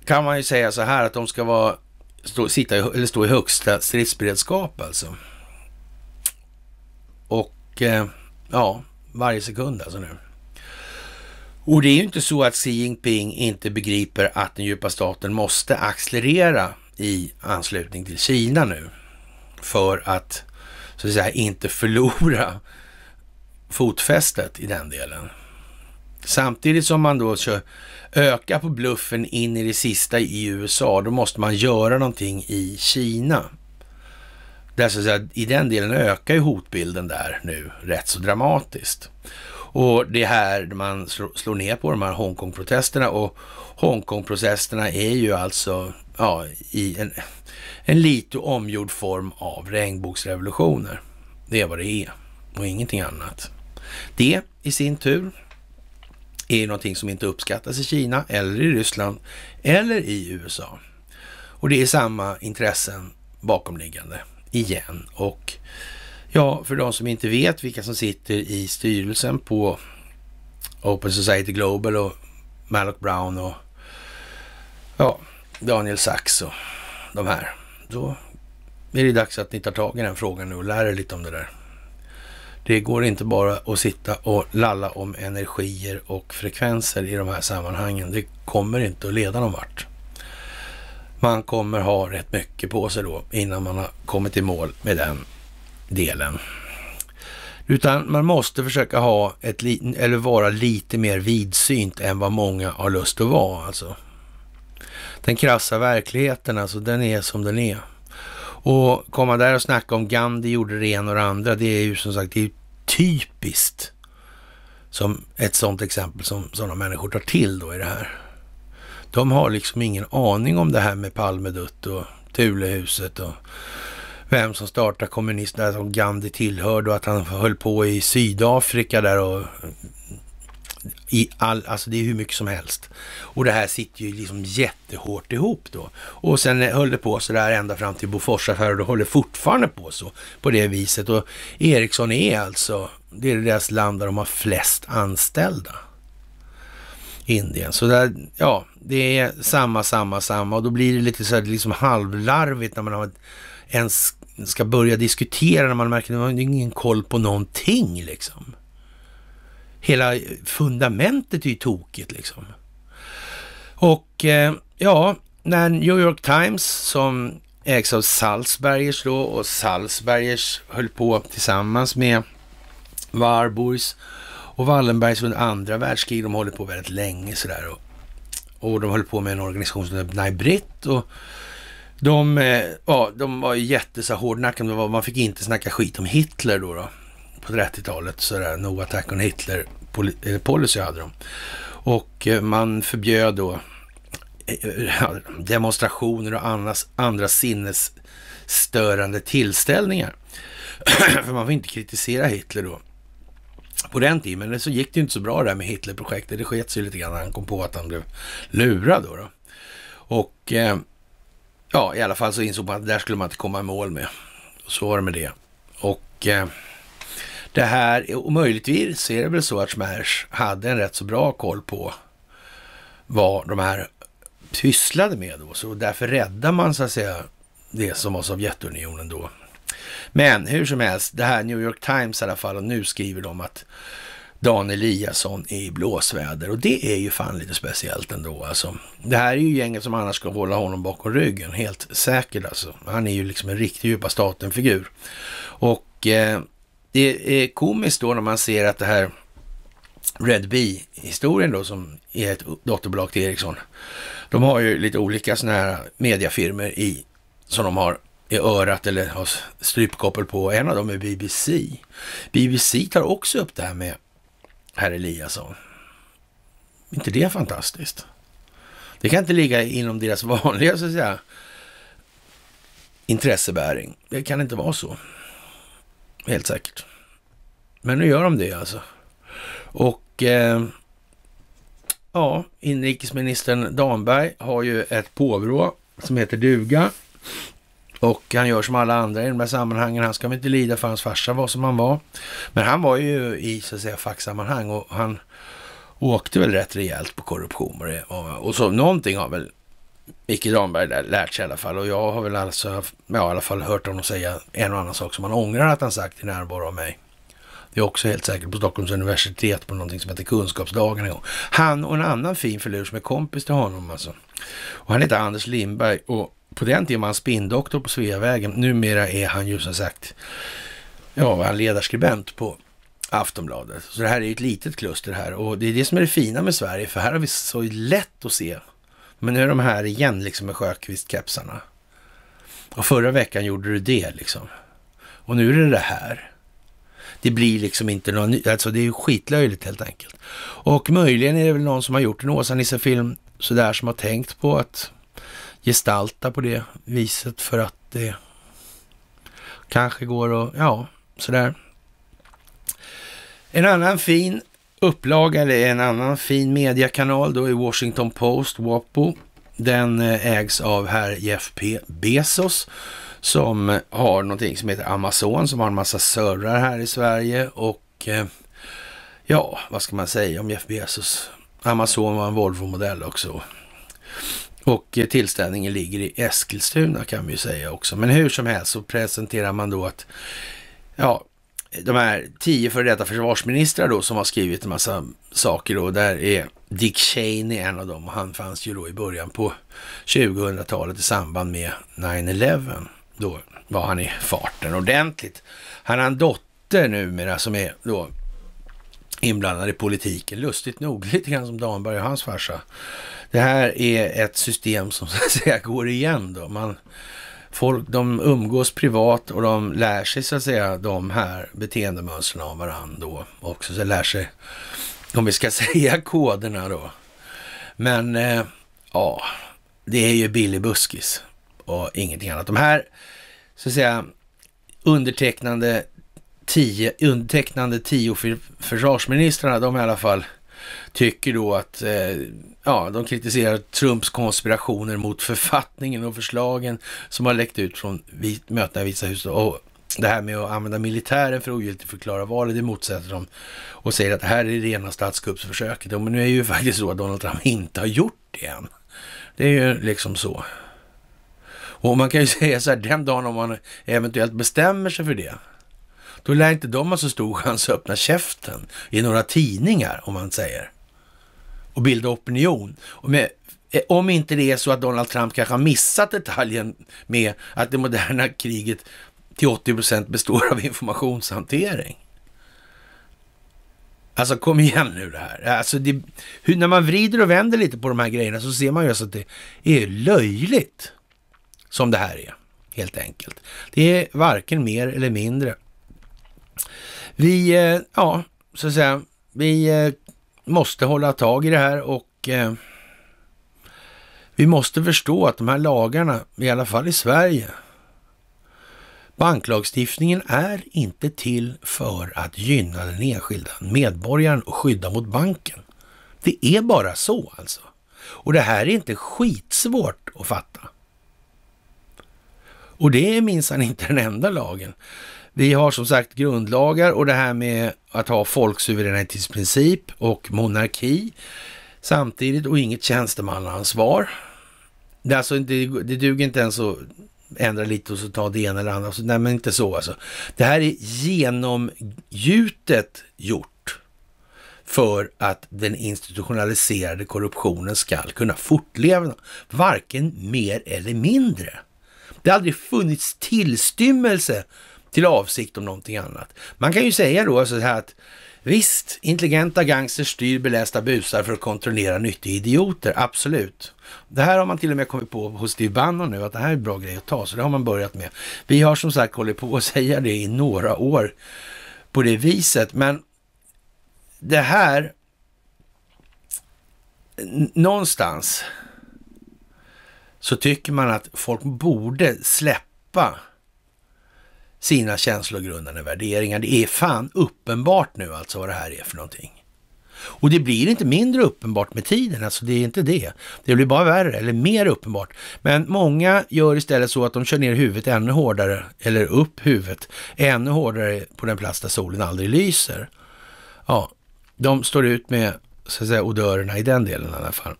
kan man ju säga så här att de ska vara, stå, sitta, eller stå i högsta stridsberedskap alltså. Och eh, ja, varje sekund alltså nu. Och det är ju inte så att Xi Jinping inte begriper att den djupa staten måste accelerera i anslutning till Kina nu för att så att säga inte förlora fotfästet i den delen. Samtidigt som man då kör, ökar på bluffen in i det sista i USA, då måste man göra någonting i Kina. Där, så att säga, I den delen ökar ju hotbilden där nu rätt så dramatiskt. Och det är här man slår ner på de här Hongkong-protesterna och Hongkong-protesterna är ju alltså ja, i en, en lite omgjord form av regnbågsrevolutioner. Det är vad det är och ingenting annat. Det i sin tur är någonting som inte uppskattas i Kina eller i Ryssland eller i USA. Och det är samma intressen bakomliggande igen. Och Ja, för de som inte vet vilka som sitter i styrelsen på Open Society Global och Malloch Brown och ja, Daniel Sachs och de här. Då är det dags att ni tar tag i den frågan nu och lär er lite om det där. Det går inte bara att sitta och lalla om energier och frekvenser i de här sammanhangen. Det kommer inte att leda någon vart. Man kommer ha rätt mycket på sig då innan man har kommit i mål med den delen. Utan man måste försöka ha ett, eller vara lite mer vidsynt än vad många har lust att vara. Alltså. Den krassa verkligheten, alltså, den är som den är. Och komma där och snacka om Gandhi gjorde det ena och det andra, det är ju som sagt det är typiskt som ett sådant exempel som sådana människor tar till då i det här. De har liksom ingen aning om det här med Palmedutt och Tulehuset och vem som startade kommunisterna som Gandhi tillhörde och att han höll på i Sydafrika där och i all, alltså det är hur mycket som helst. Och det här sitter ju liksom jättehårt ihop då. Och sen höll det på så där ända fram till Boforsaffären och det håller fortfarande på så, på det viset. Och Ericsson är alltså, det är deras land där de har flest anställda. Indien. Så där, ja, det är samma, samma, samma och då blir det lite så här liksom halvlarvigt när man har ens ska börja diskutera när man märker att man har ingen koll på någonting liksom. Hela fundamentet är ju tokigt liksom. Och eh, ja, när New York Times som ägs av Salzbergers då och Salzbergers höll på tillsammans med Warburgs och Wallenbergs under andra världskriget. De håller på väldigt länge sådär och, och de höll på med en organisation som heter Bnai Britt och de, eh, ja, de var jätte hårdnackade, man fick inte snacka skit om Hitler då, då på 30-talet, sådär, no attack on Hitler eh, policy hade de. Och eh, man förbjöd då demonstrationer och annars, andra sinnesstörande tillställningar. För man får inte kritisera Hitler då. På den tiden, men så gick det ju inte så bra det här med Hitlerprojektet. Det sket sig lite grann när han kom på att han blev lurad då. då. Och eh, Ja, i alla fall så insåg man att det där skulle man inte komma i mål med. Så var det med det. Och eh, det här, och möjligtvis är det väl så att Schmerz hade en rätt så bra koll på vad de här pysslade med då, så därför räddade man så att säga det som var Sovjetunionen då. Men hur som helst, det här New York Times i alla fall, och nu skriver de att Dan Eliasson i blåsväder. Och det är ju fan lite speciellt ändå alltså. Det här är ju gänget som annars ska hålla honom bakom ryggen, helt säkert alltså. Han är ju liksom en riktig djupa staten-figur. Och eh, det är komiskt då när man ser att det här Red Bee-historien då, som är ett dotterbolag till Ericsson. De har ju lite olika sådana här mediafirmer i, som de har i örat eller har strypkoppel på. En av dem är BBC. BBC tar också upp det här med Per Eliasson. inte det fantastiskt? Det kan inte ligga inom deras vanliga så att säga, intressebäring. Det kan inte vara så. Helt säkert. Men nu gör de det alltså. Och eh, ja, inrikesministern Damberg har ju ett påbrå som heter duga. Och han gör som alla andra i de här sammanhangen. Han ska väl inte lida för hans farsa var som han var. Men han var ju i så att säga facksammanhang och han åkte väl rätt rejält på korruption och det. Och så någonting har väl Micke Damberg lärt sig i alla fall. Och jag har väl alltså, ja, i alla fall hört honom säga en och annan sak som han ångrar att han sagt i närvaro av mig. Det är också helt säkert på Stockholms universitet på någonting som heter Kunskapsdagen en gång. Han och en annan fin förlur som är kompis till honom alltså. Och han heter Anders Lindberg och på den tiden var han spindoktor på Sveavägen. Numera är han ju som sagt, ja, han ledarskribent på Aftonbladet. Så det här är ju ett litet kluster här och det är det som är det fina med Sverige, för här har vi så lätt att se. Men nu är de här igen liksom med Sjökvist-kepsarna. Och förra veckan gjorde du det liksom. Och nu är det det här. Det blir liksom inte någon ny, alltså det är ju skitlöjligt helt enkelt. Och möjligen är det väl någon som har gjort en Åsa-Nisse-film sådär som har tänkt på att gestalta på det viset för att det kanske går att, ja, sådär. En annan fin upplaga, eller en annan fin mediekanal då i Washington Post, WAPO. Den eh, ägs av herr Jeff P. Bezos som har någonting som heter Amazon som har en massa servrar här i Sverige och eh, ja, vad ska man säga om Jeff Bezos? Amazon var en Volvo-modell också. Och eh, tillställningen ligger i Eskilstuna kan vi ju säga också. Men hur som helst så presenterar man då att ja, de här tio före detta försvarsministrar då som har skrivit en massa saker och Där är Dick Cheney en av dem och han fanns ju då i början på 2000-talet i samband med 9-11. Då var han i farten ordentligt. Han har en dotter numera som är då inblandad i politiken. Lustigt nog, lite grann som Danberg och hans farsa. Det här är ett system som så att säga går igen då. Man, folk, de umgås privat och de lär sig så att säga de här beteendemönstren av varandra då också. Så lär sig, om vi ska säga koderna då. Men eh, ja, det är ju billig buskis och ingenting annat. De här, så att säga, undertecknande tio, undertecknande tio försvarsministrarna, de i alla fall tycker då att, eh, ja, de kritiserar Trumps konspirationer mot författningen och förslagen som har läckt ut från mötena i Vita huset. Och det här med att använda militären för att förklara valet, det motsätter de och säger att det här är det rena statskuppsförsöket. Men nu är det ju faktiskt så att Donald Trump inte har gjort det än. Det är ju liksom så. Och man kan ju säga så här, den dagen om man eventuellt bestämmer sig för det, då lär inte de ha så stor chans att öppna käften i några tidningar, om man säger, och bilda opinion. Och med, eh, om inte det är så att Donald Trump kanske har missat detaljen med att det moderna kriget till 80 procent består av informationshantering. Alltså kom igen nu det här. Alltså, det, hur, när man vrider och vänder lite på de här grejerna så ser man ju alltså att det är löjligt som det här är, helt enkelt. Det är varken mer eller mindre. Vi, eh, ja, så att säga, vi eh, måste hålla tag i det här och eh, vi måste förstå att de här lagarna, i alla fall i Sverige, banklagstiftningen är inte till för att gynna den enskilda medborgaren och skydda mot banken. Det är bara så alltså. Och det här är inte skitsvårt att fatta. Och det är minsann inte den enda lagen. Vi har som sagt grundlagar och det här med att ha folksuveränitetsprincip och monarki samtidigt och inget tjänstemannaansvar. Det, alltså, det, det duger inte ens att ändra lite och så ta det ena eller andra. Alltså, nej, men inte så alltså. Det här är genomgjutet gjort för att den institutionaliserade korruptionen ska kunna fortleva, varken mer eller mindre. Det har aldrig funnits tillstymmelse till avsikt om någonting annat. Man kan ju säga då så här att visst, intelligenta gangsters styr belästa busar för att kontrollera nyttiga idioter, absolut. Det här har man till och med kommit på hos Steve Bannon nu, att det här är en bra grej att ta, så det har man börjat med. Vi har som sagt hållit på att säga det i några år på det viset, men det här någonstans så tycker man att folk borde släppa sina känslogrundande värderingar. Det är fan uppenbart nu alltså vad det här är för någonting. Och det blir inte mindre uppenbart med tiden, alltså det är inte det. Det blir bara värre, eller mer uppenbart. Men många gör istället så att de kör ner huvudet ännu hårdare, eller upp huvudet ännu hårdare på den plats där solen aldrig lyser. Ja, de står ut med, så att säga, odörerna i den delen i alla fall.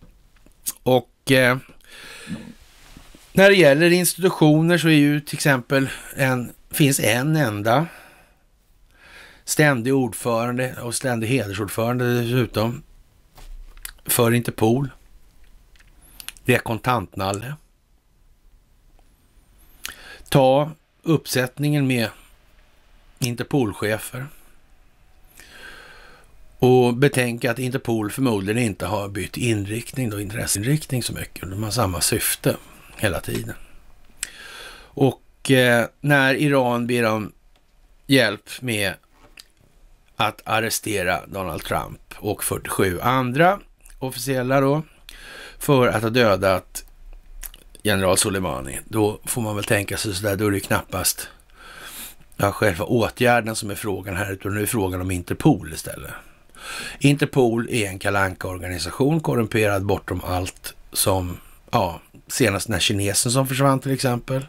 Och eh, när det gäller institutioner så är ju till exempel en finns en enda ständig ordförande och ständig hedersordförande dessutom för Interpol. Det är kontantnalle. Ta uppsättningen med Interpolchefer. Och betänk att Interpol förmodligen inte har bytt inriktning, då intresseinriktning så mycket. De har samma syfte hela tiden. Och Eh, när Iran ber om hjälp med att arrestera Donald Trump och 47 andra officiella då för att ha dödat general Soleimani. Då får man väl tänka sig sådär, då är det knappast ja, själva åtgärden som är frågan här, utan nu är frågan om Interpol istället. Interpol är en kalanka organisation korrumperad bortom allt som, ja, senast den här kinesen som försvann till exempel.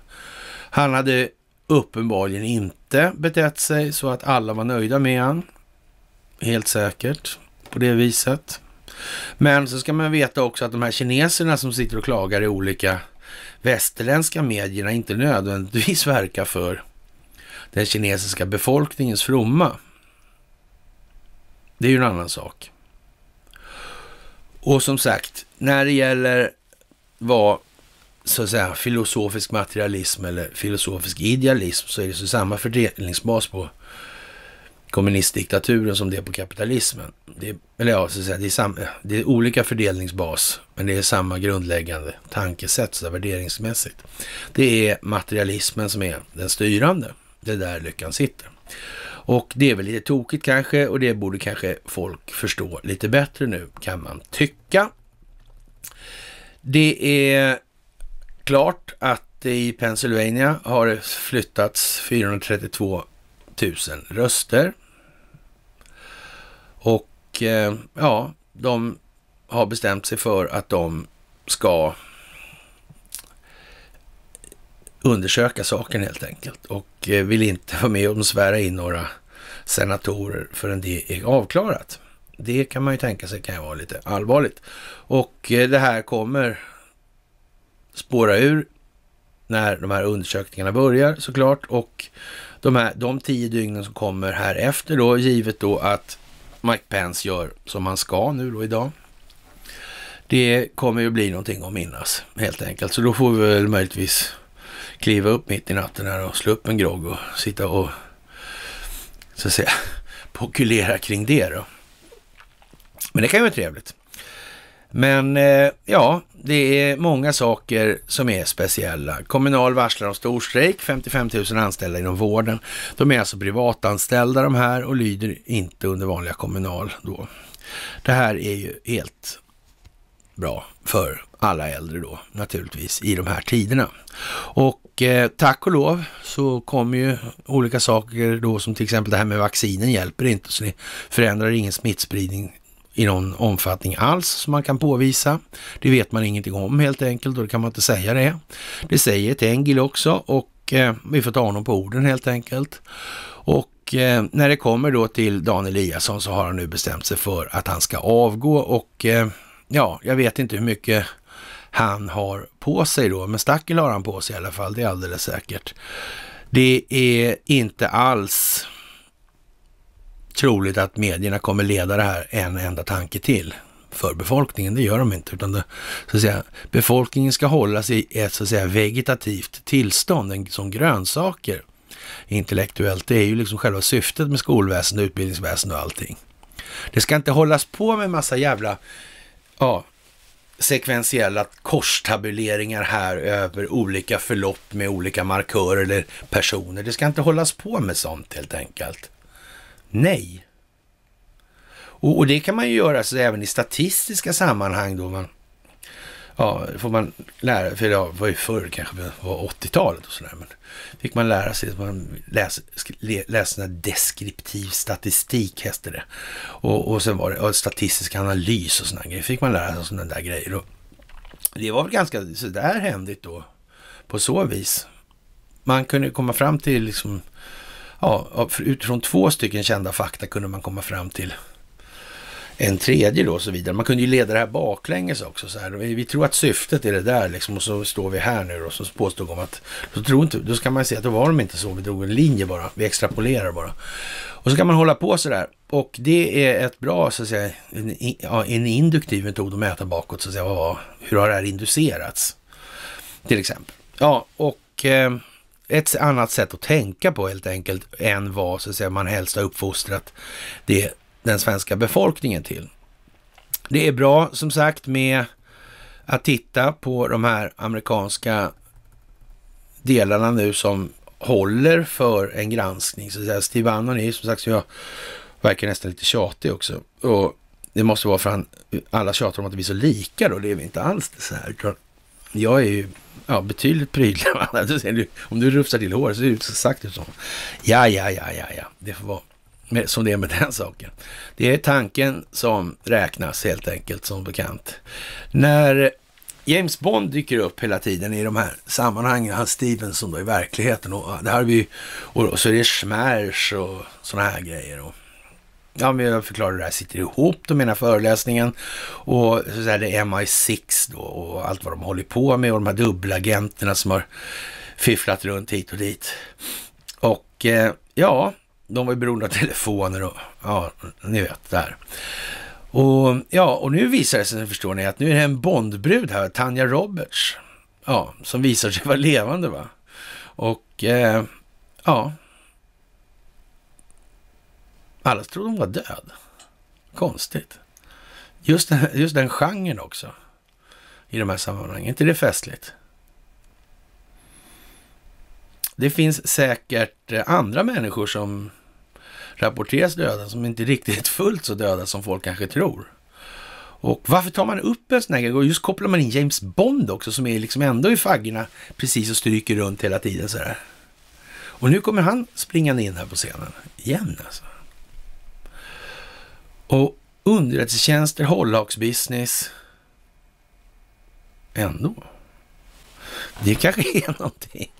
Han hade uppenbarligen inte betett sig så att alla var nöjda med han. Helt säkert på det viset. Men så ska man veta också att de här kineserna som sitter och klagar i olika västerländska medierna inte nödvändigtvis verkar för den kinesiska befolkningens fromma. Det är ju en annan sak. Och som sagt, när det gäller vad så att säga, filosofisk materialism eller filosofisk idealism så är det så samma fördelningsbas på kommunistdiktaturen som det är på kapitalismen. Det är, eller ja, så att säga, det är, samma, det, är olika fördelningsbas, men det är samma grundläggande tankesätt så där, värderingsmässigt. Det är materialismen som är den styrande. Det är där lyckan sitter. Och det är väl lite tokigt kanske och det borde kanske folk förstå lite bättre nu kan man tycka. Det är klart att i Pennsylvania har det flyttats 432 000 röster. Och eh, ja, de har bestämt sig för att de ska undersöka saken helt enkelt och eh, vill inte vara med och svära in några senatorer förrän det är avklarat. Det kan man ju tänka sig kan vara lite allvarligt. Och eh, det här kommer spåra ur när de här undersökningarna börjar såklart. Och de, här, de tio dygnen som kommer här efter då, givet då att Mike Pence gör som han ska nu då idag. Det kommer ju bli någonting att minnas helt enkelt. Så då får vi väl möjligtvis kliva upp mitt i natten här och slå upp en grogg och sitta och så att säga pokulera kring det då. Men det kan ju vara trevligt. Men eh, ja, det är många saker som är speciella. Kommunal varslar om storstrejk, 55 000 anställda inom vården. De är alltså privatanställda de här och lyder inte under vanliga Kommunal då. Det här är ju helt bra för alla äldre då naturligtvis i de här tiderna. Och eh, tack och lov så kommer ju olika saker då som till exempel det här med vaccinen hjälper inte så det förändrar ingen smittspridning i någon omfattning alls som man kan påvisa. Det vet man ingenting om helt enkelt och då kan man inte säga det. Det säger Tengil också och eh, vi får ta honom på orden helt enkelt. Och eh, när det kommer då till Dan Eliasson så har han nu bestämt sig för att han ska avgå och eh, ja, jag vet inte hur mycket han har på sig då, men stackel har han på sig i alla fall, det är alldeles säkert. Det är inte alls troligt att medierna kommer leda det här en enda tanke till för befolkningen. Det gör de inte, utan det, så att säga, befolkningen ska hållas i ett så att säga, vegetativt tillstånd, en, som grönsaker intellektuellt. Det är ju liksom själva syftet med skolväsende, utbildningsväsende och allting. Det ska inte hållas på med massa jävla ja, sekventiella korstabuleringar här över olika förlopp med olika markörer eller personer. Det ska inte hållas på med sånt helt enkelt nej. Och, och det kan man ju göra så även i statistiska sammanhang då. Man, ja, får man lära, för det var ju förr kanske, var 80-talet och sådär, men fick man lära sig att man läste läs, deskriptiv statistik, hette det. Och, och sen var det och statistisk analys och sådana grejer, fick man lära sig sådana där grejer. Och det var väl ganska sådär händigt då, på så vis. Man kunde komma fram till liksom ja, utifrån två stycken kända fakta kunde man komma fram till en tredje då och så vidare. Man kunde ju leda det här baklänges också. Så här. Vi tror att syftet är det där liksom och så står vi här nu och så påstår de att, då, tror inte, då ska man se att då var de inte så, vi drog en linje bara, vi extrapolerar bara. Och så kan man hålla på så där. Och det är ett bra, så att säga, en, en induktiv metod att mäta bakåt, så att säga, vad, hur har det här inducerats? Till exempel. Ja, och eh, ett annat sätt att tänka på helt enkelt än vad så att säga, man helst har uppfostrat det, den svenska befolkningen till. Det är bra som sagt med att titta på de här amerikanska delarna nu som håller för en granskning. Så att säga, Steve Bannon är ju som sagt, jag verkar nästan lite tjatig också. Och det måste vara för att alla tjatar om att vi är så lika då, det är vi inte alls. Det så här. Jag är ju ja, betydligt prydligare. Om du rufsar till håret så ser det ut exakt ut som... Ja, ja, ja, ja, ja. Det får vara som det är med den saken. Det är tanken som räknas helt enkelt, som bekant. När James Bond dyker upp hela tiden i de här sammanhangen, han Stevenson då i verkligheten och, det här vi, och så är det smärs och sådana här grejer. Och, Ja, men jag förklarar det här sitter ihop, de menar föreläsningen och så är det MI6 då och allt vad de håller på med och de här dubbelagenterna som har fifflat runt hit och dit. Och eh, ja, de var ju beroende av telefoner och ja, ni vet det här. Och ja, och nu visar det sig, förstår ni, att nu är det en Bondbrud här, Tanja Roberts, ja, som visar sig vara levande va. Och eh, ja, alla trodde hon var död. Konstigt. Just den, just den genren också i de här sammanhangen. inte det festligt? Det finns säkert eh, andra människor som rapporteras döda som inte riktigt fullt så döda som folk kanske tror. Och varför tar man upp en sån här grej? Och just kopplar man in James Bond också som är liksom ändå i faggorna precis och stryker runt hela tiden sådär. Och nu kommer han springande in här på scenen igen alltså och underrättelsetjänster, hållhaksbusiness. Ändå. Det kanske är någonting.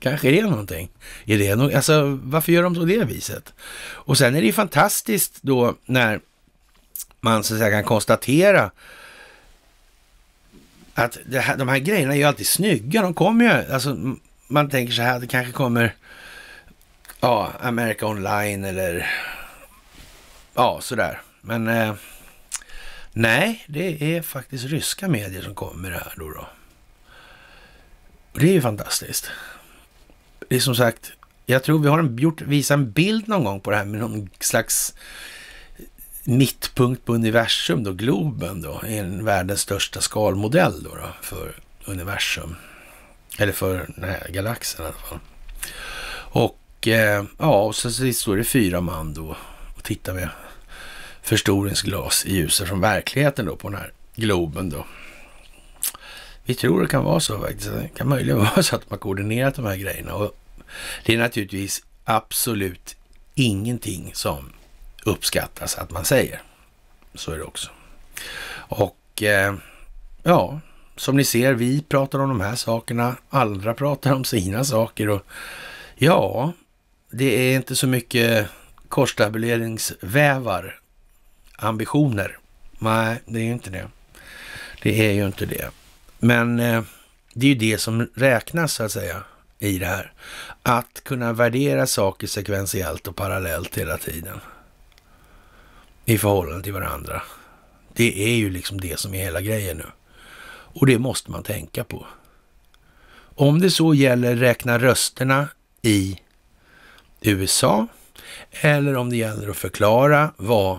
Kanske är någonting. Är det no alltså, varför gör de på det viset? Och sen är det ju fantastiskt då när man så att säga, kan konstatera att här, de här grejerna är ju alltid snygga. De kommer ju, alltså man tänker så här, det kanske kommer ja, America Online eller Ja, sådär. Men eh, nej, det är faktiskt ryska medier som kommer här då. då. Det är ju fantastiskt. Det är som sagt, jag tror vi har en, gjort, visat en bild någon gång på det här med någon slags mittpunkt på universum då, Globen då, i en världens största skalmodell då, då för universum. Eller för den här galaxen i alla fall. Och eh, ja, och så, så står det fyra man då och tittar med förstoringsglas i ljuset från verkligheten då på den här Globen då. Vi tror det kan vara så faktiskt. Det kan möjligen vara så att man koordinerat de här grejerna. Och det är naturligtvis absolut ingenting som uppskattas att man säger. Så är det också. Och eh, ja, som ni ser, vi pratar om de här sakerna. Andra pratar om sina saker. Och ja, det är inte så mycket korstabuleringsvävar ambitioner. Nej, det är ju inte det. Det är ju inte det. Men eh, det är ju det som räknas så att säga i det här. Att kunna värdera saker sekventiellt och parallellt hela tiden. I förhållande till varandra. Det är ju liksom det som är hela grejen nu. Och det måste man tänka på. Om det så gäller räkna rösterna i USA eller om det gäller att förklara vad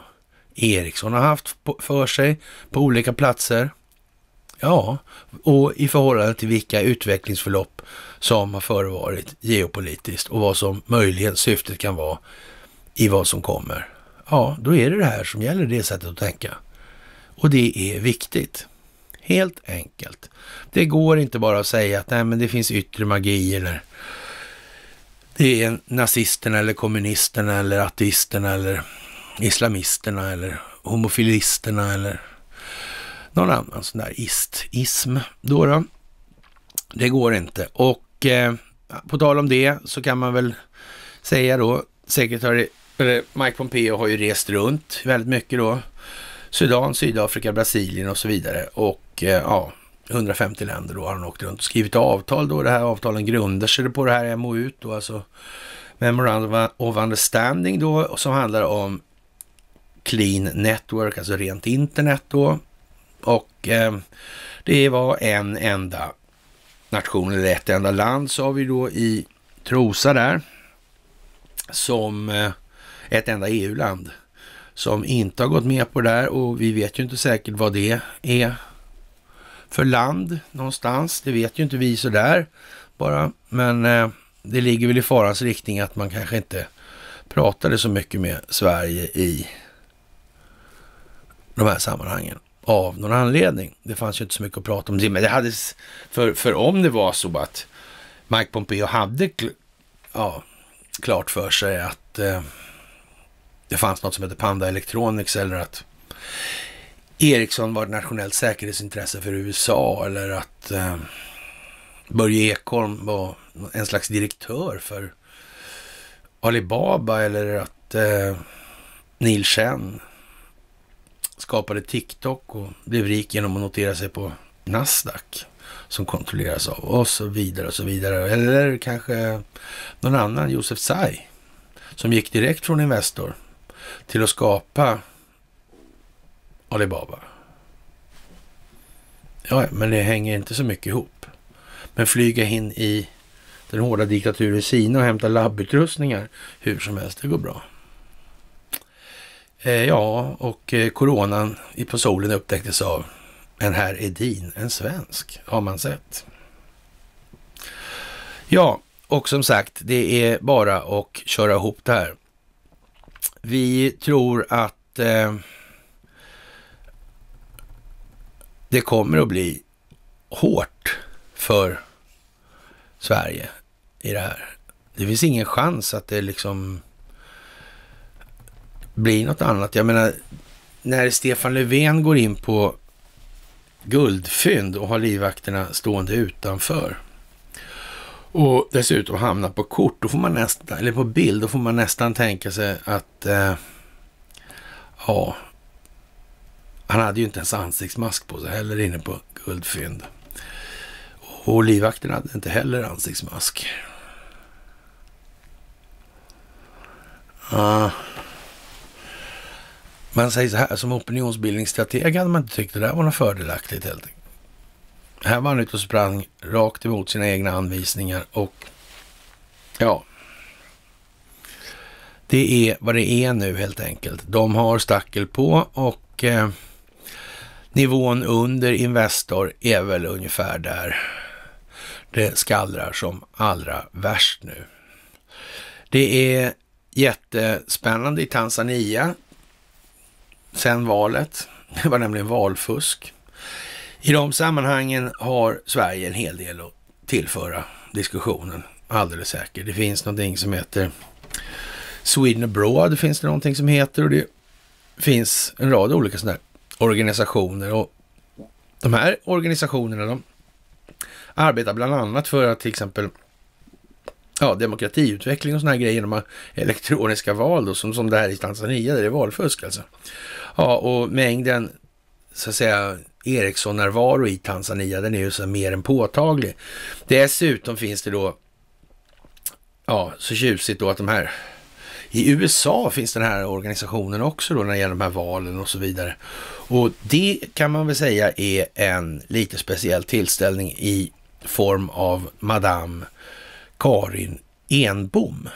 Eriksson har haft för sig på olika platser. Ja, och i förhållande till vilka utvecklingsförlopp som har förevarit geopolitiskt och vad som möjligen syftet kan vara i vad som kommer. Ja, då är det det här som gäller, det sättet att tänka. Och det är viktigt. Helt enkelt. Det går inte bara att säga att nej, men det finns yttre magi eller det är nazisterna eller kommunisterna eller ateisterna eller islamisterna eller homofilisterna eller någon annan sån där istism. Då, då. Det går inte. Och eh, på tal om det så kan man väl säga då, sekreterare Mike Pompeo har ju rest runt väldigt mycket då. Sudan, Sydafrika, Brasilien och så vidare. Och eh, ja, 150 länder då har han åkt runt och skrivit avtal då. Det här avtalen grundar sig på det här MOU då, alltså Memorandum of Understanding då, som handlar om Clean Network, alltså rent internet då. Och eh, det var en enda nation eller ett enda land sa vi då i Trosa där. Som eh, ett enda EU-land som inte har gått med på det där och vi vet ju inte säkert vad det är för land någonstans. Det vet ju inte vi sådär bara, men eh, det ligger väl i farans riktning att man kanske inte pratade så mycket med Sverige i de här sammanhangen av någon anledning. Det fanns ju inte så mycket att prata om. Det, men det hade, för, för om det var så att Mike Pompeo hade kl ja, klart för sig att eh, det fanns något som heter Panda Electronics eller att Ericsson var ett nationellt säkerhetsintresse för USA eller att eh, Börje Ekholm var en slags direktör för Alibaba eller att eh, Neil Chen skapade TikTok och blev rik genom att notera sig på Nasdaq som kontrolleras av oss och så vidare och så vidare. Eller kanske någon annan, Josef Tsai, som gick direkt från Investor till att skapa Alibaba. Ja, men det hänger inte så mycket ihop. Men flyga in i den hårda diktaturen i Kina och hämta labbutrustningar hur som helst, det går bra. Eh, ja, och eh, coronan på solen upptäcktes av en herr Edin, en svensk, har man sett. Ja, och som sagt, det är bara att köra ihop det här. Vi tror att eh, det kommer att bli hårt för Sverige i det här. Det finns ingen chans att det liksom bli något annat. Jag menar, när Stefan Löfven går in på guldfynd och har livvakterna stående utanför och dessutom hamnar på kort, då får man nästan, eller på bild, då får man nästan tänka sig att eh, ja, han hade ju inte ens ansiktsmask på sig heller inne på guldfynd. Och livvakterna hade inte heller ansiktsmask. Ah. Man säger så här, som opinionsbildningsstrateg hade man inte tyckt det där var något fördelaktigt helt enkelt. Här var han ute och sprang rakt emot sina egna anvisningar och ja, det är vad det är nu helt enkelt. De har stackel på och eh, nivån under Investor är väl ungefär där det skallrar som allra värst nu. Det är jättespännande i Tanzania sen valet. Det var nämligen valfusk. I de sammanhangen har Sverige en hel del att tillföra diskussionen, alldeles säkert. Det finns någonting som heter Sweden Abroad, finns det någonting som heter och det finns en rad olika sådana här organisationer och de här organisationerna de arbetar bland annat för att till exempel ja, demokratiutveckling och sådana här grejer genom elektroniska val då, som, som det här i Tanzania där det är valfusk alltså. Ja, och mängden så att säga Ericsson-närvaro i Tanzania, den är ju så mer än påtaglig. Dessutom finns det då, ja, så tjusigt då att de här i USA finns den här organisationen också då när det gäller de här valen och så vidare. Och det kan man väl säga är en lite speciell tillställning i form av Madame Karin Enbom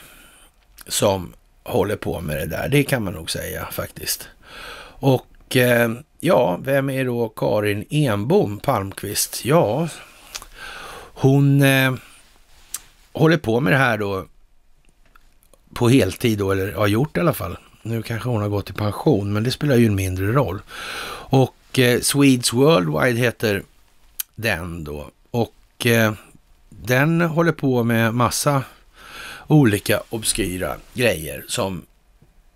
som håller på med det där. Det kan man nog säga faktiskt. Och eh, ja, vem är då Karin Enbom Palmqvist? Ja, hon eh, håller på med det här då på heltid då, eller har gjort i alla fall. Nu kanske hon har gått i pension, men det spelar ju en mindre roll. Och eh, Swedes Worldwide heter den då. Och eh, den håller på med massa olika obskyra grejer som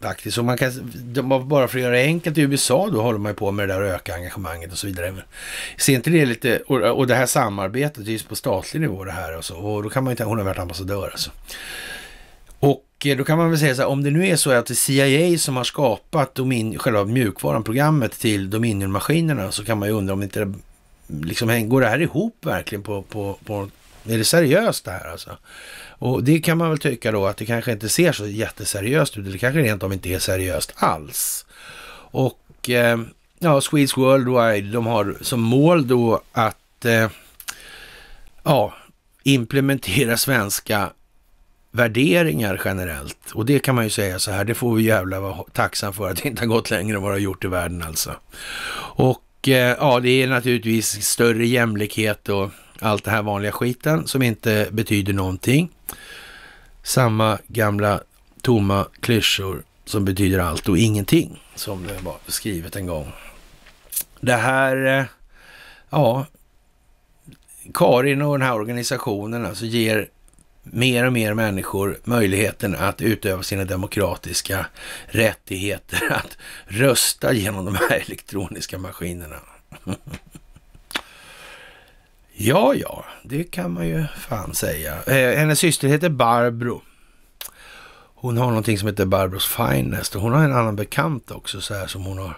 faktiskt, och man kan, bara för att göra det enkelt, i USA då håller man ju på med det där öka engagemanget och så vidare. Ser inte det lite, och det här samarbetet, det är ju på statlig nivå det här och så, alltså. och då kan man ju tänka, hon har varit ambassadör alltså. Och eh, då kan man väl säga så här, om det nu är så att det är CIA som har skapat domin, själva mjukvaran, programmet till Dominion-maskinerna, så kan man ju undra om inte det, liksom, går det här ihop verkligen på, på, på är det seriöst det här alltså? Och det kan man väl tycka då att det kanske inte ser så jätteseriöst ut. Det kanske rent om inte är seriöst alls. Och eh, ja, Swedes Worldwide, de har som mål då att eh, ja, implementera svenska värderingar generellt. Och det kan man ju säga så här, det får vi jävla vara tacksam för att det inte har gått längre än vad det har gjort i världen alltså. Och eh, ja, det är naturligtvis större jämlikhet och allt det här vanliga skiten som inte betyder någonting. Samma gamla tomma klyschor som betyder allt och ingenting, som det var skrivet en gång. Det här, eh, ja, Karin och den här organisationen alltså ger mer och mer människor möjligheten att utöva sina demokratiska rättigheter, att rösta genom de här elektroniska maskinerna. Ja, ja, det kan man ju fan säga. Eh, hennes syster heter Barbro. Hon har någonting som heter Barbros Finest och hon har en annan bekant också så här som hon har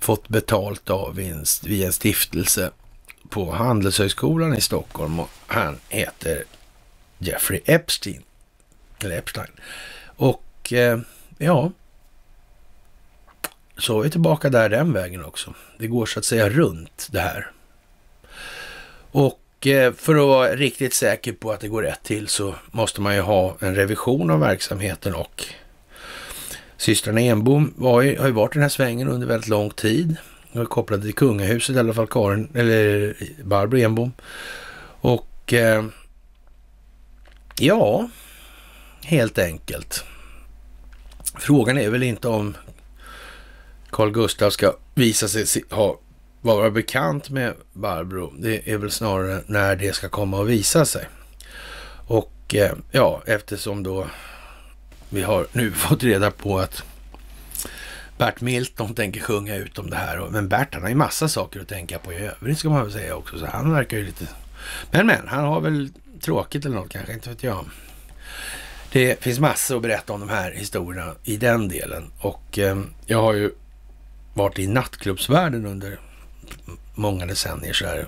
fått betalt av en, via en stiftelse på Handelshögskolan i Stockholm och han heter Jeffrey Epstein. Eller Epstein. Och eh, ja, så är vi tillbaka där den vägen också. Det går så att säga runt det här. Och eh, för att vara riktigt säker på att det går rätt till så måste man ju ha en revision av verksamheten och systrarna Enbom var ju, har ju varit i den här svängen under väldigt lång tid. De är kopplade till kungahuset i alla fall, Karin, eller Barbro Enbom. Och eh, ja, helt enkelt. Frågan är väl inte om Carl Gustaf ska visa sig ha vara bekant med Barbro, det är väl snarare när det ska komma och visa sig. Och eh, ja, eftersom då vi har nu fått reda på att Bert Milton tänker sjunga ut om det här. Men Bert han har ju massa saker att tänka på i övrigt ska man väl säga också. Så han verkar ju lite... Men men, han har väl tråkigt eller något kanske, inte vet jag. Det finns massor att berätta om de här historierna i den delen. Och eh, jag har ju varit i nattklubbsvärlden under många decennier så här.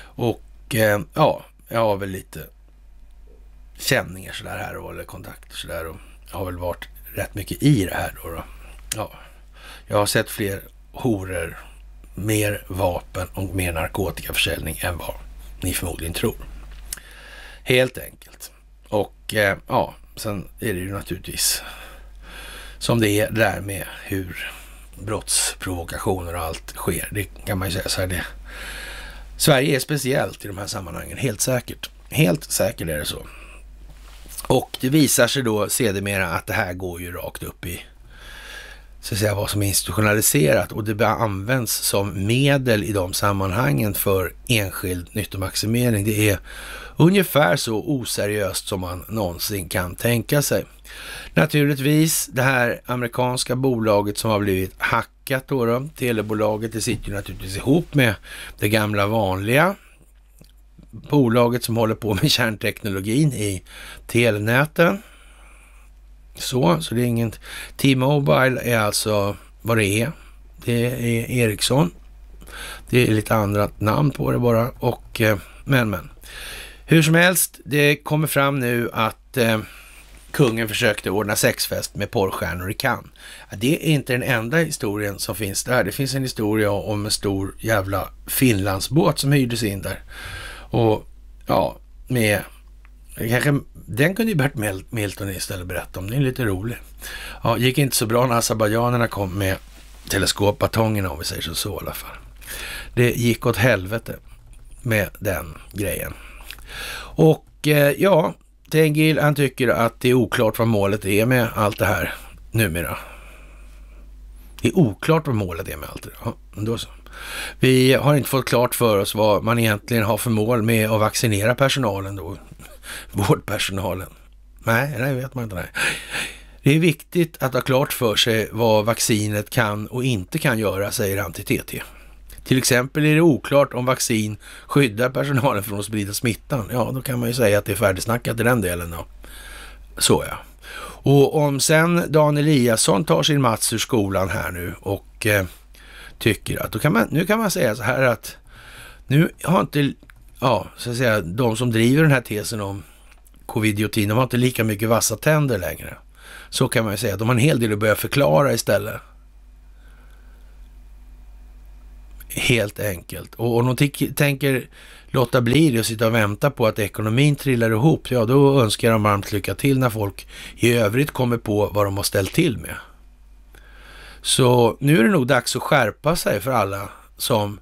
Och eh, ja, jag har väl lite känningar så där här och eller kontakter där. och har väl varit rätt mycket i det här då. då. Ja, jag har sett fler horor, mer vapen och mer narkotikaförsäljning än vad ni förmodligen tror. Helt enkelt. Och eh, ja, sen är det ju naturligtvis som det är där med hur brottsprovokationer och allt sker. Det kan man ju säga så här. Det. Sverige är speciellt i de här sammanhangen, helt säkert. Helt säkert är det så. Och det visar sig då sedermera att det här går ju rakt upp i så att säga, vad som är institutionaliserat och det används som medel i de sammanhangen för enskild nyttomaximering. Det är Ungefär så oseriöst som man någonsin kan tänka sig. Naturligtvis, det här amerikanska bolaget som har blivit hackat då, då telebolaget, det sitter ju naturligtvis ihop med det gamla vanliga bolaget som håller på med kärnteknologin i telenäten. Så, så det är inget... T-Mobile är alltså vad det är. Det är Ericsson. Det är lite andra namn på det bara och eh, men men. Hur som helst, det kommer fram nu att eh, kungen försökte ordna sexfest med porrstjärnor i Cannes. Det är inte den enda historien som finns där. Det finns en historia om en stor jävla Finlandsbåt som hyrdes in där. Och ja, med... Kanske, den kunde ju Bert Milton istället berätta om. Den är lite rolig. Ja, gick inte så bra när azerbajdzjanerna kom med teleskopbatongerna om vi säger så, så i alla fall. Det gick åt helvete med den grejen. Och eh, ja, Tengil han tycker att det är oklart vad målet är med allt det här numera. Det är oklart vad målet är med allt det där. Ja, då så. Vi har inte fått klart för oss vad man egentligen har för mål med att vaccinera personalen då. Vårdpersonalen. Nej, det vet man inte. Nej. Det är viktigt att ha klart för sig vad vaccinet kan och inte kan göra, säger han till TT. Till exempel är det oklart om vaccin skyddar personalen från att sprida smittan. Ja, då kan man ju säga att det är färdigsnackat i den delen då. Så ja. Och om sen Dan Eliasson tar sin Mats ur skolan här nu och eh, tycker att, då kan man, nu kan man säga så här att nu har inte, ja, så att säga, de som driver den här tesen om covidiotin, de har inte lika mycket vassa tänder längre. Så kan man ju säga, de har en hel del att börja förklara istället. Helt enkelt. Och om de tänker låta bli det och sitta och vänta på att ekonomin trillar ihop, ja då önskar de varmt lycka till när folk i övrigt kommer på vad de har ställt till med. Så nu är det nog dags att skärpa sig för alla som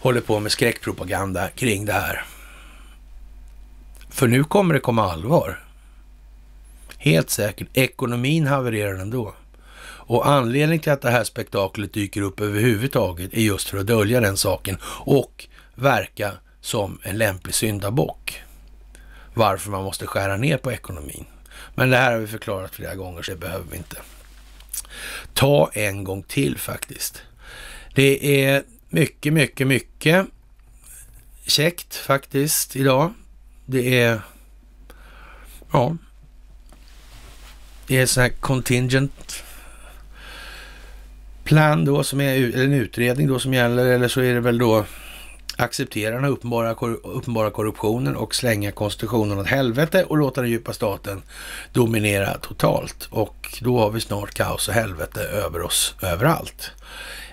håller på med skräckpropaganda kring det här. För nu kommer det komma allvar. Helt säkert. Ekonomin havererar ändå. Och anledningen till att det här spektaklet dyker upp överhuvudtaget är just för att dölja den saken och verka som en lämplig syndabock. Varför man måste skära ner på ekonomin. Men det här har vi förklarat flera gånger, så det behöver vi inte. Ta en gång till faktiskt. Det är mycket, mycket, mycket käckt faktiskt idag. Det är, ja, det är sån här contingent plan då som är en utredning då som gäller eller så är det väl då acceptera den uppenbara, uppenbara korruptionen och slänga konstitutionen åt helvete och låta den djupa staten dominera totalt. Och då har vi snart kaos och helvete över oss överallt.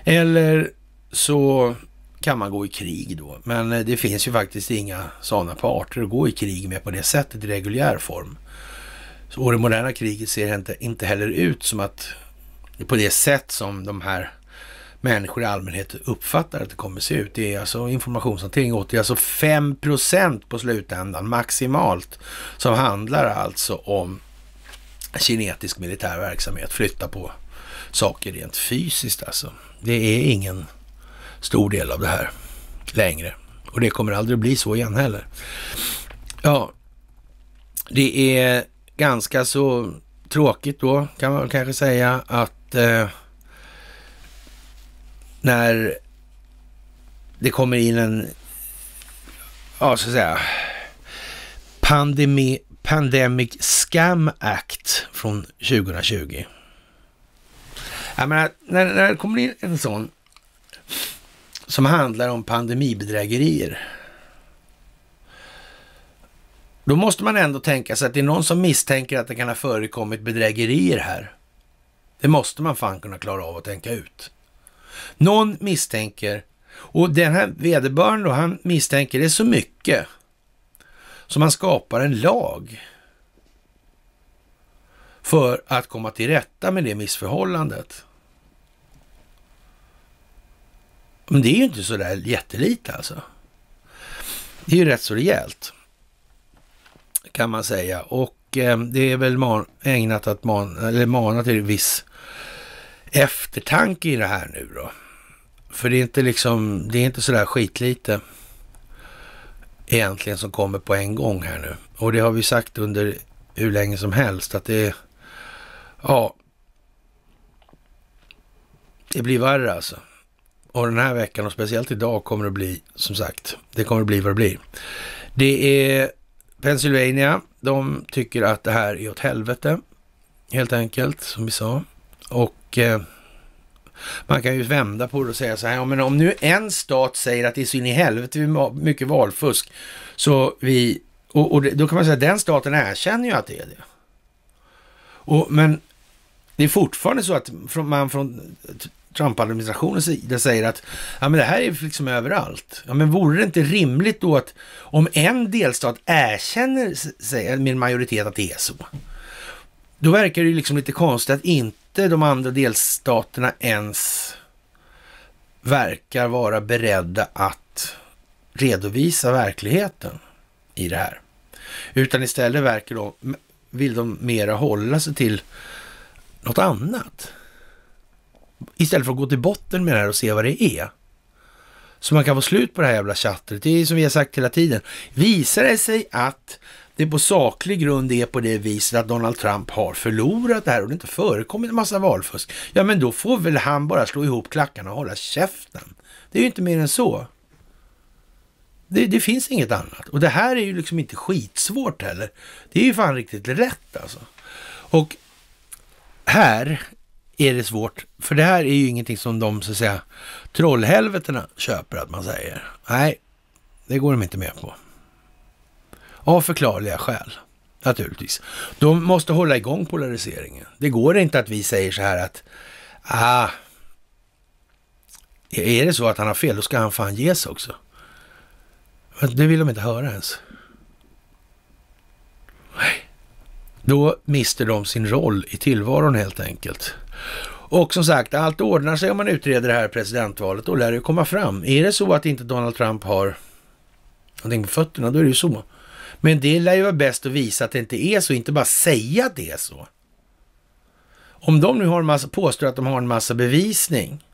Eller så kan man gå i krig då, men eh, det finns ju faktiskt inga sådana parter att gå i krig med på det sättet i reguljär form. Och det moderna kriget ser inte, inte heller ut som att på det sätt som de här människor i allmänhet uppfattar att det kommer se ut. Det är alltså informationshantering det är alltså 5 på slutändan maximalt som handlar alltså om kinetisk militär verksamhet, flytta på saker rent fysiskt alltså. Det är ingen stor del av det här längre och det kommer aldrig bli så igen heller. Ja, det är ganska så tråkigt då kan man kanske säga att eh, när det kommer in en, ja så att säga, pandemi, Pandemic Scam Act från 2020. Jag menar, när, när det kommer in en sån som handlar om pandemibedrägerier. Då måste man ändå tänka sig att det är någon som misstänker att det kan ha förekommit bedrägerier här. Det måste man fan kunna klara av att tänka ut. Någon misstänker, och den här vederbörande då, han misstänker det så mycket som man skapar en lag för att komma till rätta med det missförhållandet. Men det är ju inte så där jättelite alltså. Det är ju rätt så rejält kan man säga och eh, det är väl man, ägnat att man, eller mana till viss eftertanke i det här nu då. För det är inte liksom, det är inte sådär skitlite egentligen som kommer på en gång här nu. Och det har vi sagt under hur länge som helst att det är, ja, det blir värre alltså. Och den här veckan och speciellt idag kommer det bli, som sagt, det kommer att bli vad det blir. Det är Pennsylvania, de tycker att det här är åt helvete, helt enkelt, som vi sa. Och eh, man kan ju vända på det och säga så här, ja, men om nu en stat säger att det är så in i helvete mycket valfusk, så vi, och, och då kan man säga att den staten erkänner ju att det är det. Och, men det är fortfarande så att man från Trump-administrationens sida säger att ja, men det här är liksom överallt. Ja, men vore det inte rimligt då att om en delstat erkänner sig med en majoritet att det är så, då verkar det ju liksom lite konstigt att inte inte de andra delstaterna ens verkar vara beredda att redovisa verkligheten i det här. Utan istället verkar de, vill de mera hålla sig till något annat. Istället för att gå till botten med det här och se vad det är. Så man kan få slut på det här jävla chattret. Det är som vi har sagt hela tiden. Visar det sig att det på saklig grund är på det viset att Donald Trump har förlorat det här och det inte förekommit en massa valfusk, ja men då får väl han bara slå ihop klackarna och hålla käften. Det är ju inte mer än så. Det, det finns inget annat. Och det här är ju liksom inte skitsvårt heller. Det är ju fan riktigt rätt alltså. Och här är det svårt, för det här är ju ingenting som de så att säga trollhelvetena köper att man säger. Nej, det går de inte med på. Av förklarliga skäl, naturligtvis. De måste hålla igång polariseringen. Det går inte att vi säger så här att, ah, är det så att han har fel, då ska han fan ges också. Det vill de inte höra ens. Nej. Då mister de sin roll i tillvaron helt enkelt. Och som sagt, allt ordnar sig om man utreder det här presidentvalet. Då lär det komma fram. Är det så att inte Donald Trump har någonting på fötterna, då är det ju så. Men det lär ju vara bäst att visa att det inte är så, inte bara säga att det är så. Om de nu har massa, påstår att de har en massa bevisning,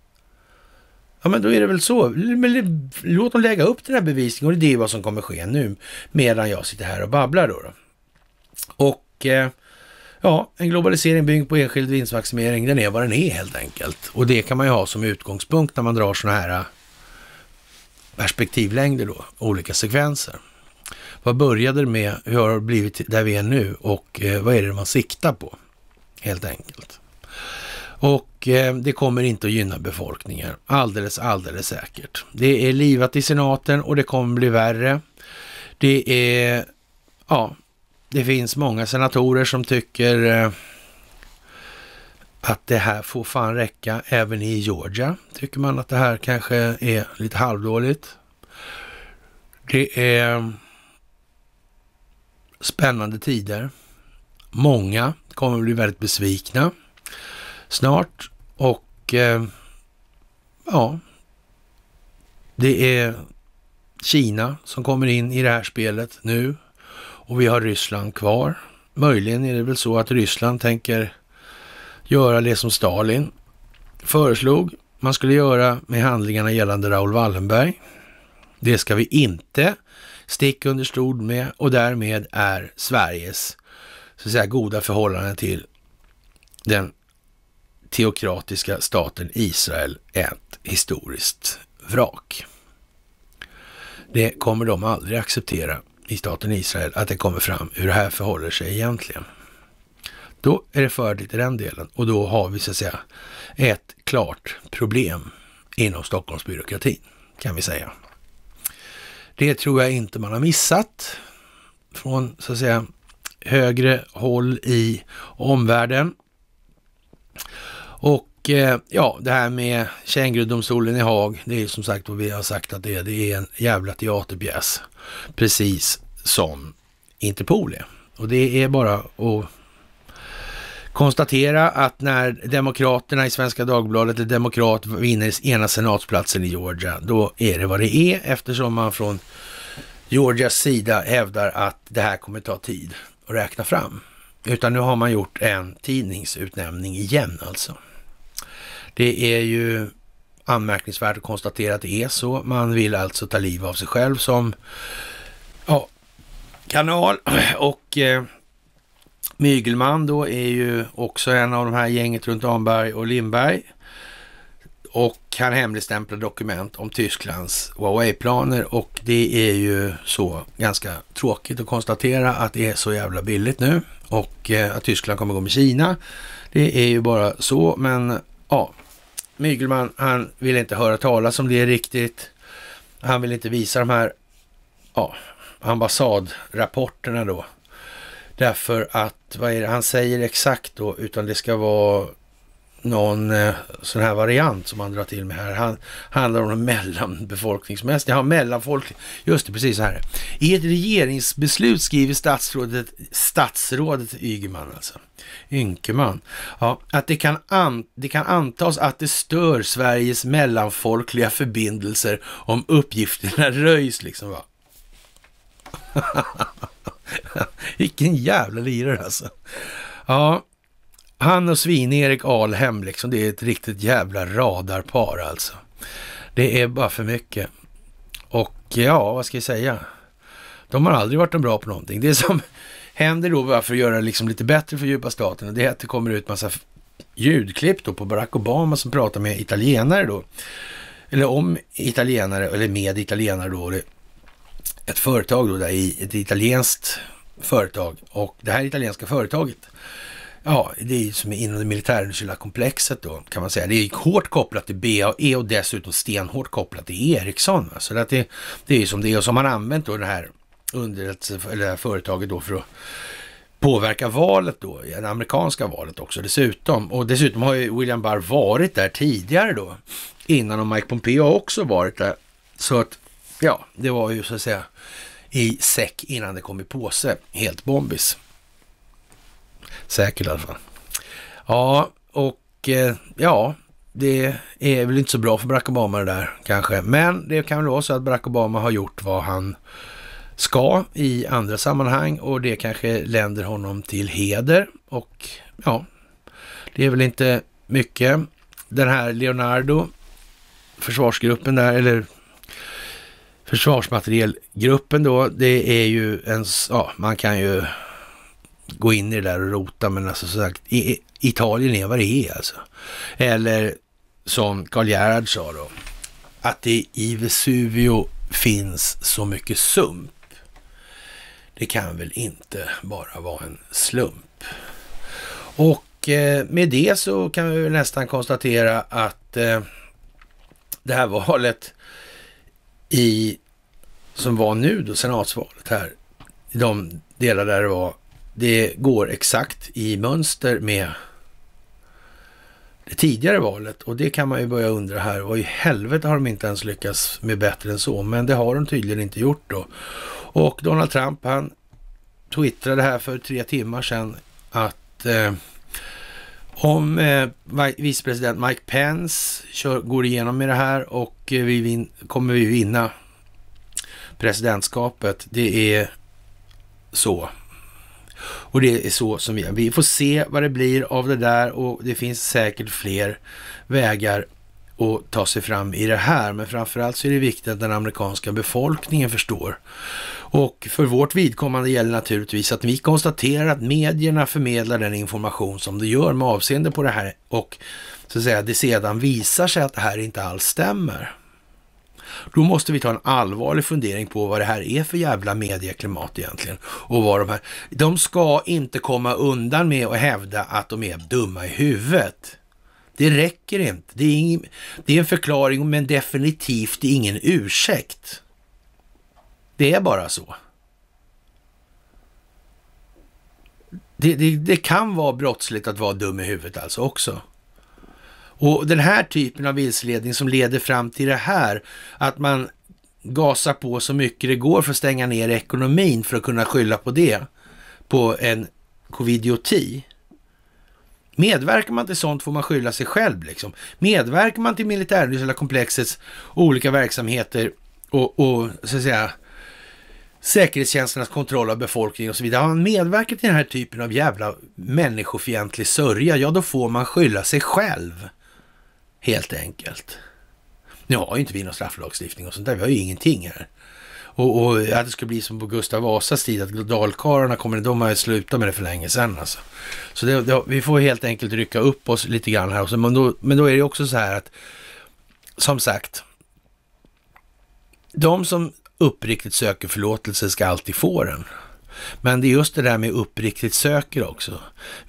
ja men då är det väl så. låt dem lägga upp den här bevisningen och det är vad som kommer ske nu medan jag sitter här och babblar då. då. Och eh, ja, en globalisering byggd på enskild vinstmaximering, den är vad den är helt enkelt. Och det kan man ju ha som utgångspunkt när man drar sådana här eh, perspektivlängder då, olika sekvenser. Vad började det med? Hur har det blivit där vi är nu? Och eh, vad är det man siktar på? Helt enkelt. Och eh, det kommer inte att gynna befolkningen. Alldeles, alldeles säkert. Det är livat i senaten och det kommer bli värre. Det är, ja, det finns många senatorer som tycker eh, att det här får fan räcka. Även i Georgia tycker man att det här kanske är lite halvdåligt. Det är spännande tider. Många kommer att bli väldigt besvikna snart och eh, ja, det är Kina som kommer in i det här spelet nu och vi har Ryssland kvar. Möjligen är det väl så att Ryssland tänker göra det som Stalin föreslog man skulle göra med handlingarna gällande Raoul Wallenberg. Det ska vi inte stick under stol med och därmed är Sveriges så att säga, goda förhållande till den teokratiska staten Israel ett historiskt vrak. Det kommer de aldrig acceptera i staten Israel, att det kommer fram hur det här förhåller sig egentligen. Då är det fördel i den delen och då har vi så att säga ett klart problem inom Stockholmsbyråkratin kan vi säga. Det tror jag inte man har missat från så att säga högre håll i omvärlden. Och eh, ja, det här med Kängurudomstolen i Haag, det är som sagt vad vi har sagt att det är. Det är en jävla teaterpjäs, precis som Interpol är. Och det är bara att konstatera att när Demokraterna i Svenska Dagbladet, eller Demokrat, vinner ena senatsplatsen i Georgia, då är det vad det är eftersom man från Georgias sida hävdar att det här kommer ta tid att räkna fram. Utan nu har man gjort en tidningsutnämning igen alltså. Det är ju anmärkningsvärt att konstatera att det är så. Man vill alltså ta liv av sig själv som ja, kanal och eh, Mygelman då är ju också en av de här gänget runt Amberg och Lindberg. Och han hemligstämplar dokument om Tysklands Huawei-planer och det är ju så ganska tråkigt att konstatera att det är så jävla billigt nu och eh, att Tyskland kommer gå med Kina. Det är ju bara så, men ja, Mygelman han vill inte höra talas om det riktigt. Han vill inte visa de här ja, ambassadrapporterna då Därför att vad är det han säger exakt då, utan det ska vara någon eh, sån här variant som han drar till med här. Han handlar om mellanbefolkningsmässiga, ja mellanfolk, just det, precis så här. I ett regeringsbeslut skriver statsrådet, statsrådet Ygeman alltså, Ynkeman, ja, att det kan, an, det kan antas att det stör Sveriges mellanfolkliga förbindelser om uppgifterna röjs liksom va. Vilken jävla lirare alltså. Ja, han och Svin-Erik Alhem liksom, det är ett riktigt jävla radarpar alltså. Det är bara för mycket. Och ja, vad ska jag säga? De har aldrig varit bra på någonting. Det som händer då, bara för att göra det liksom lite bättre för djupa staten, det är att det kommer ut massa ljudklipp då på Barack Obama som pratar med italienare då. Eller om italienare, eller med italienare då ett företag då där i ett italienskt företag och det här italienska företaget Ja, det är ju som inom det militärindustriella komplexet då kan man säga. Det är hårt kopplat till BAE och dessutom stenhårt kopplat till Ericsson. Va? Så det, det är ju som det är och som har använt då det här, underrättelse, eller det här företaget då för att påverka valet då, det amerikanska valet också dessutom. Och dessutom har ju William Barr varit där tidigare då, innan och Mike Pompeo har också varit där. Så att Ja, det var ju så att säga i säck innan det kom i påse. Helt bombis. Säkert i alla fall. Ja, och eh, ja, det är väl inte så bra för Barack Obama det där kanske. Men det kan väl vara så att Barack Obama har gjort vad han ska i andra sammanhang och det kanske länder honom till heder. Och ja, det är väl inte mycket. Den här Leonardo, försvarsgruppen där, eller försvarsmaterielgruppen då, det är ju en, ja, man kan ju gå in i det där och rota, men alltså som sagt, Italien är vad det är alltså. Eller som Karl Gerhard sa då, att det i Vesuvio finns så mycket sump. Det kan väl inte bara vara en slump. Och eh, med det så kan vi nästan konstatera att eh, det här valet i, som var nu då, senatsvalet här, i de delar där det var, det går exakt i mönster med det tidigare valet och det kan man ju börja undra här. Vad i helvete har de inte ens lyckats med bättre än så? Men det har de tydligen inte gjort då. Och Donald Trump, han twittrade här för tre timmar sedan att eh, om eh, vicepresident Mike Pence kör, går igenom med det här och eh, vi vin, kommer vi vinna presidentskapet. Det är så. Och det är så som vi Vi får se vad det blir av det där och det finns säkert fler vägar att ta sig fram i det här. Men framförallt så är det viktigt att den amerikanska befolkningen förstår och för vårt vidkommande gäller naturligtvis att vi konstaterar att medierna förmedlar den information som de gör med avseende på det här och så att säga det sedan visar sig att det här inte alls stämmer. Då måste vi ta en allvarlig fundering på vad det här är för jävla medieklimat egentligen. Och vad de här... De ska inte komma undan med att hävda att de är dumma i huvudet. Det räcker inte. Det är, ingen, det är en förklaring men definitivt ingen ursäkt. Det är bara så. Det, det, det, kan vara brottsligt att vara dum i huvudet alltså också. Och den här typen av vilseledning som leder fram till det här, att man gasar på så mycket det går för att stänga ner ekonomin för att kunna skylla på det, på en covidioti. Medverkar man till sånt får man skylla sig själv. Liksom. Medverkar man till militärindustriella komplexets olika verksamheter och, och så att säga säkerhetstjänsternas kontroll av befolkningen och så vidare. Har man medverkat i den här typen av jävla människofientlig sörja, ja då får man skylla sig själv. Helt enkelt. Nu har ju inte vi någon strafflagstiftning och sånt där, vi har ju ingenting här. Och, och att det skulle bli som på Gustav Vasas tid, att dalkarlarna kommer, de har ju slutat med det för länge sedan alltså. Så det, det, vi får helt enkelt rycka upp oss lite grann här. Också. Men, då, men då är det också så här att, som sagt, de som uppriktigt söker förlåtelse ska alltid få den. Men det är just det där med uppriktigt söker också.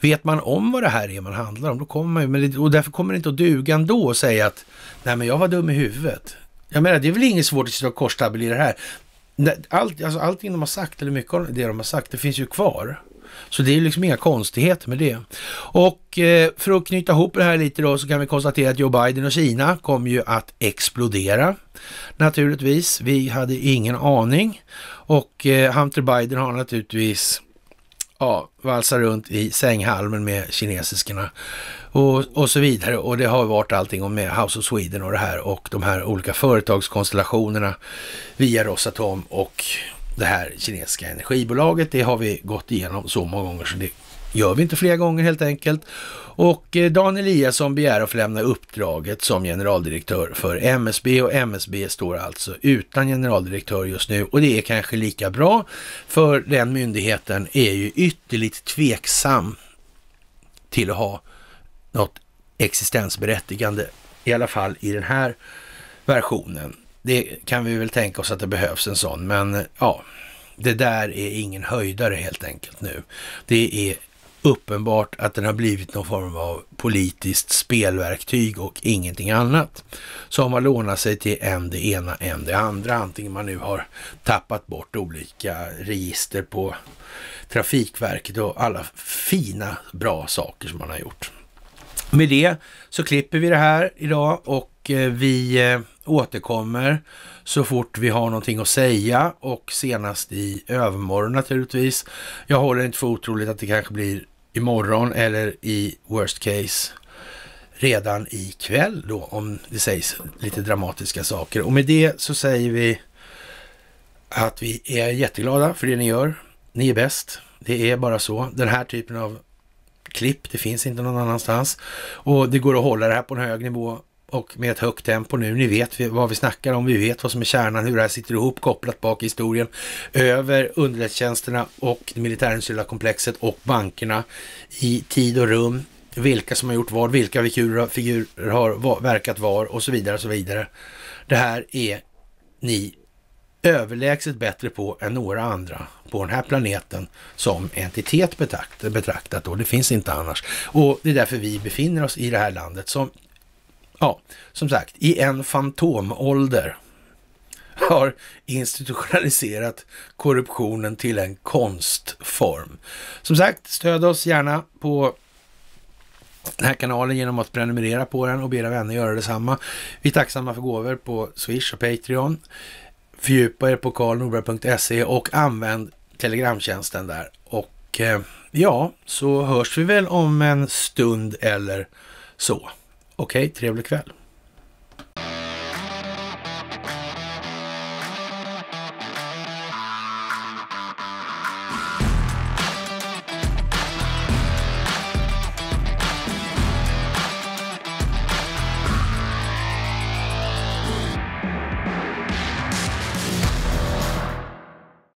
Vet man om vad det här är man handlar om, då kommer man ju, men, och därför kommer det inte att duga ändå att säga att nej men jag var dum i huvudet. Jag menar, det är väl inget svårt att sitta och det här. Allt, alltså, allting de har sagt, eller mycket av det de har sagt, det finns ju kvar. Så det är liksom inga konstigheter med det. Och eh, för att knyta ihop det här lite då så kan vi konstatera att Joe Biden och Kina kommer ju att explodera naturligtvis. Vi hade ingen aning och eh, Hunter Biden har naturligtvis ja, valsar runt i sänghalmen med kinesiskarna och, och så vidare. Och det har varit allting om med House of Sweden och det här och de här olika företagskonstellationerna via Rosatom och det här kinesiska energibolaget. Det har vi gått igenom så många gånger så det gör vi inte fler gånger helt enkelt. Och eh, Dan Eliasson begär att få lämna uppdraget som generaldirektör för MSB och MSB står alltså utan generaldirektör just nu och det är kanske lika bra för den myndigheten är ju ytterligt tveksam till att ha något existensberättigande, i alla fall i den här versionen. Det kan vi väl tänka oss att det behövs en sån, men ja, det där är ingen höjdare helt enkelt nu. Det är uppenbart att den har blivit någon form av politiskt spelverktyg och ingenting annat som har lånat sig till än det ena än det andra. Antingen man nu har tappat bort olika register på Trafikverket och alla fina bra saker som man har gjort. Med det så klipper vi det här idag och eh, vi eh, återkommer så fort vi har någonting att säga och senast i övermorgon naturligtvis. Jag håller inte för otroligt att det kanske blir imorgon eller i worst case redan ikväll då om det sägs lite dramatiska saker. Och med det så säger vi att vi är jätteglada för det ni gör. Ni är bäst. Det är bara så. Den här typen av klipp, det finns inte någon annanstans. Och det går att hålla det här på en hög nivå och med ett högt tempo nu. Ni vet vad vi snackar om, vi vet vad som är kärnan, hur det här sitter ihop kopplat bak i historien över underrättelsetjänsterna och det militärindustriella komplexet och bankerna i tid och rum. Vilka som har gjort vad, vilka figurer, figurer har verkat var och så vidare och så vidare. Det här är ni överlägset bättre på än några andra på den här planeten som entitet betraktat. och Det finns inte annars. Och det är därför vi befinner oss i det här landet som Ja, som sagt, i en fantomålder har institutionaliserat korruptionen till en konstform. Som sagt, stöd oss gärna på den här kanalen genom att prenumerera på den och be era vänner göra detsamma. Vi är tacksamma för gåvor på Swish och Patreon. Fördjupa er på karlnorberg.se och använd telegramtjänsten där. Och eh, ja, så hörs vi väl om en stund eller så. Okej, trevlig kväll.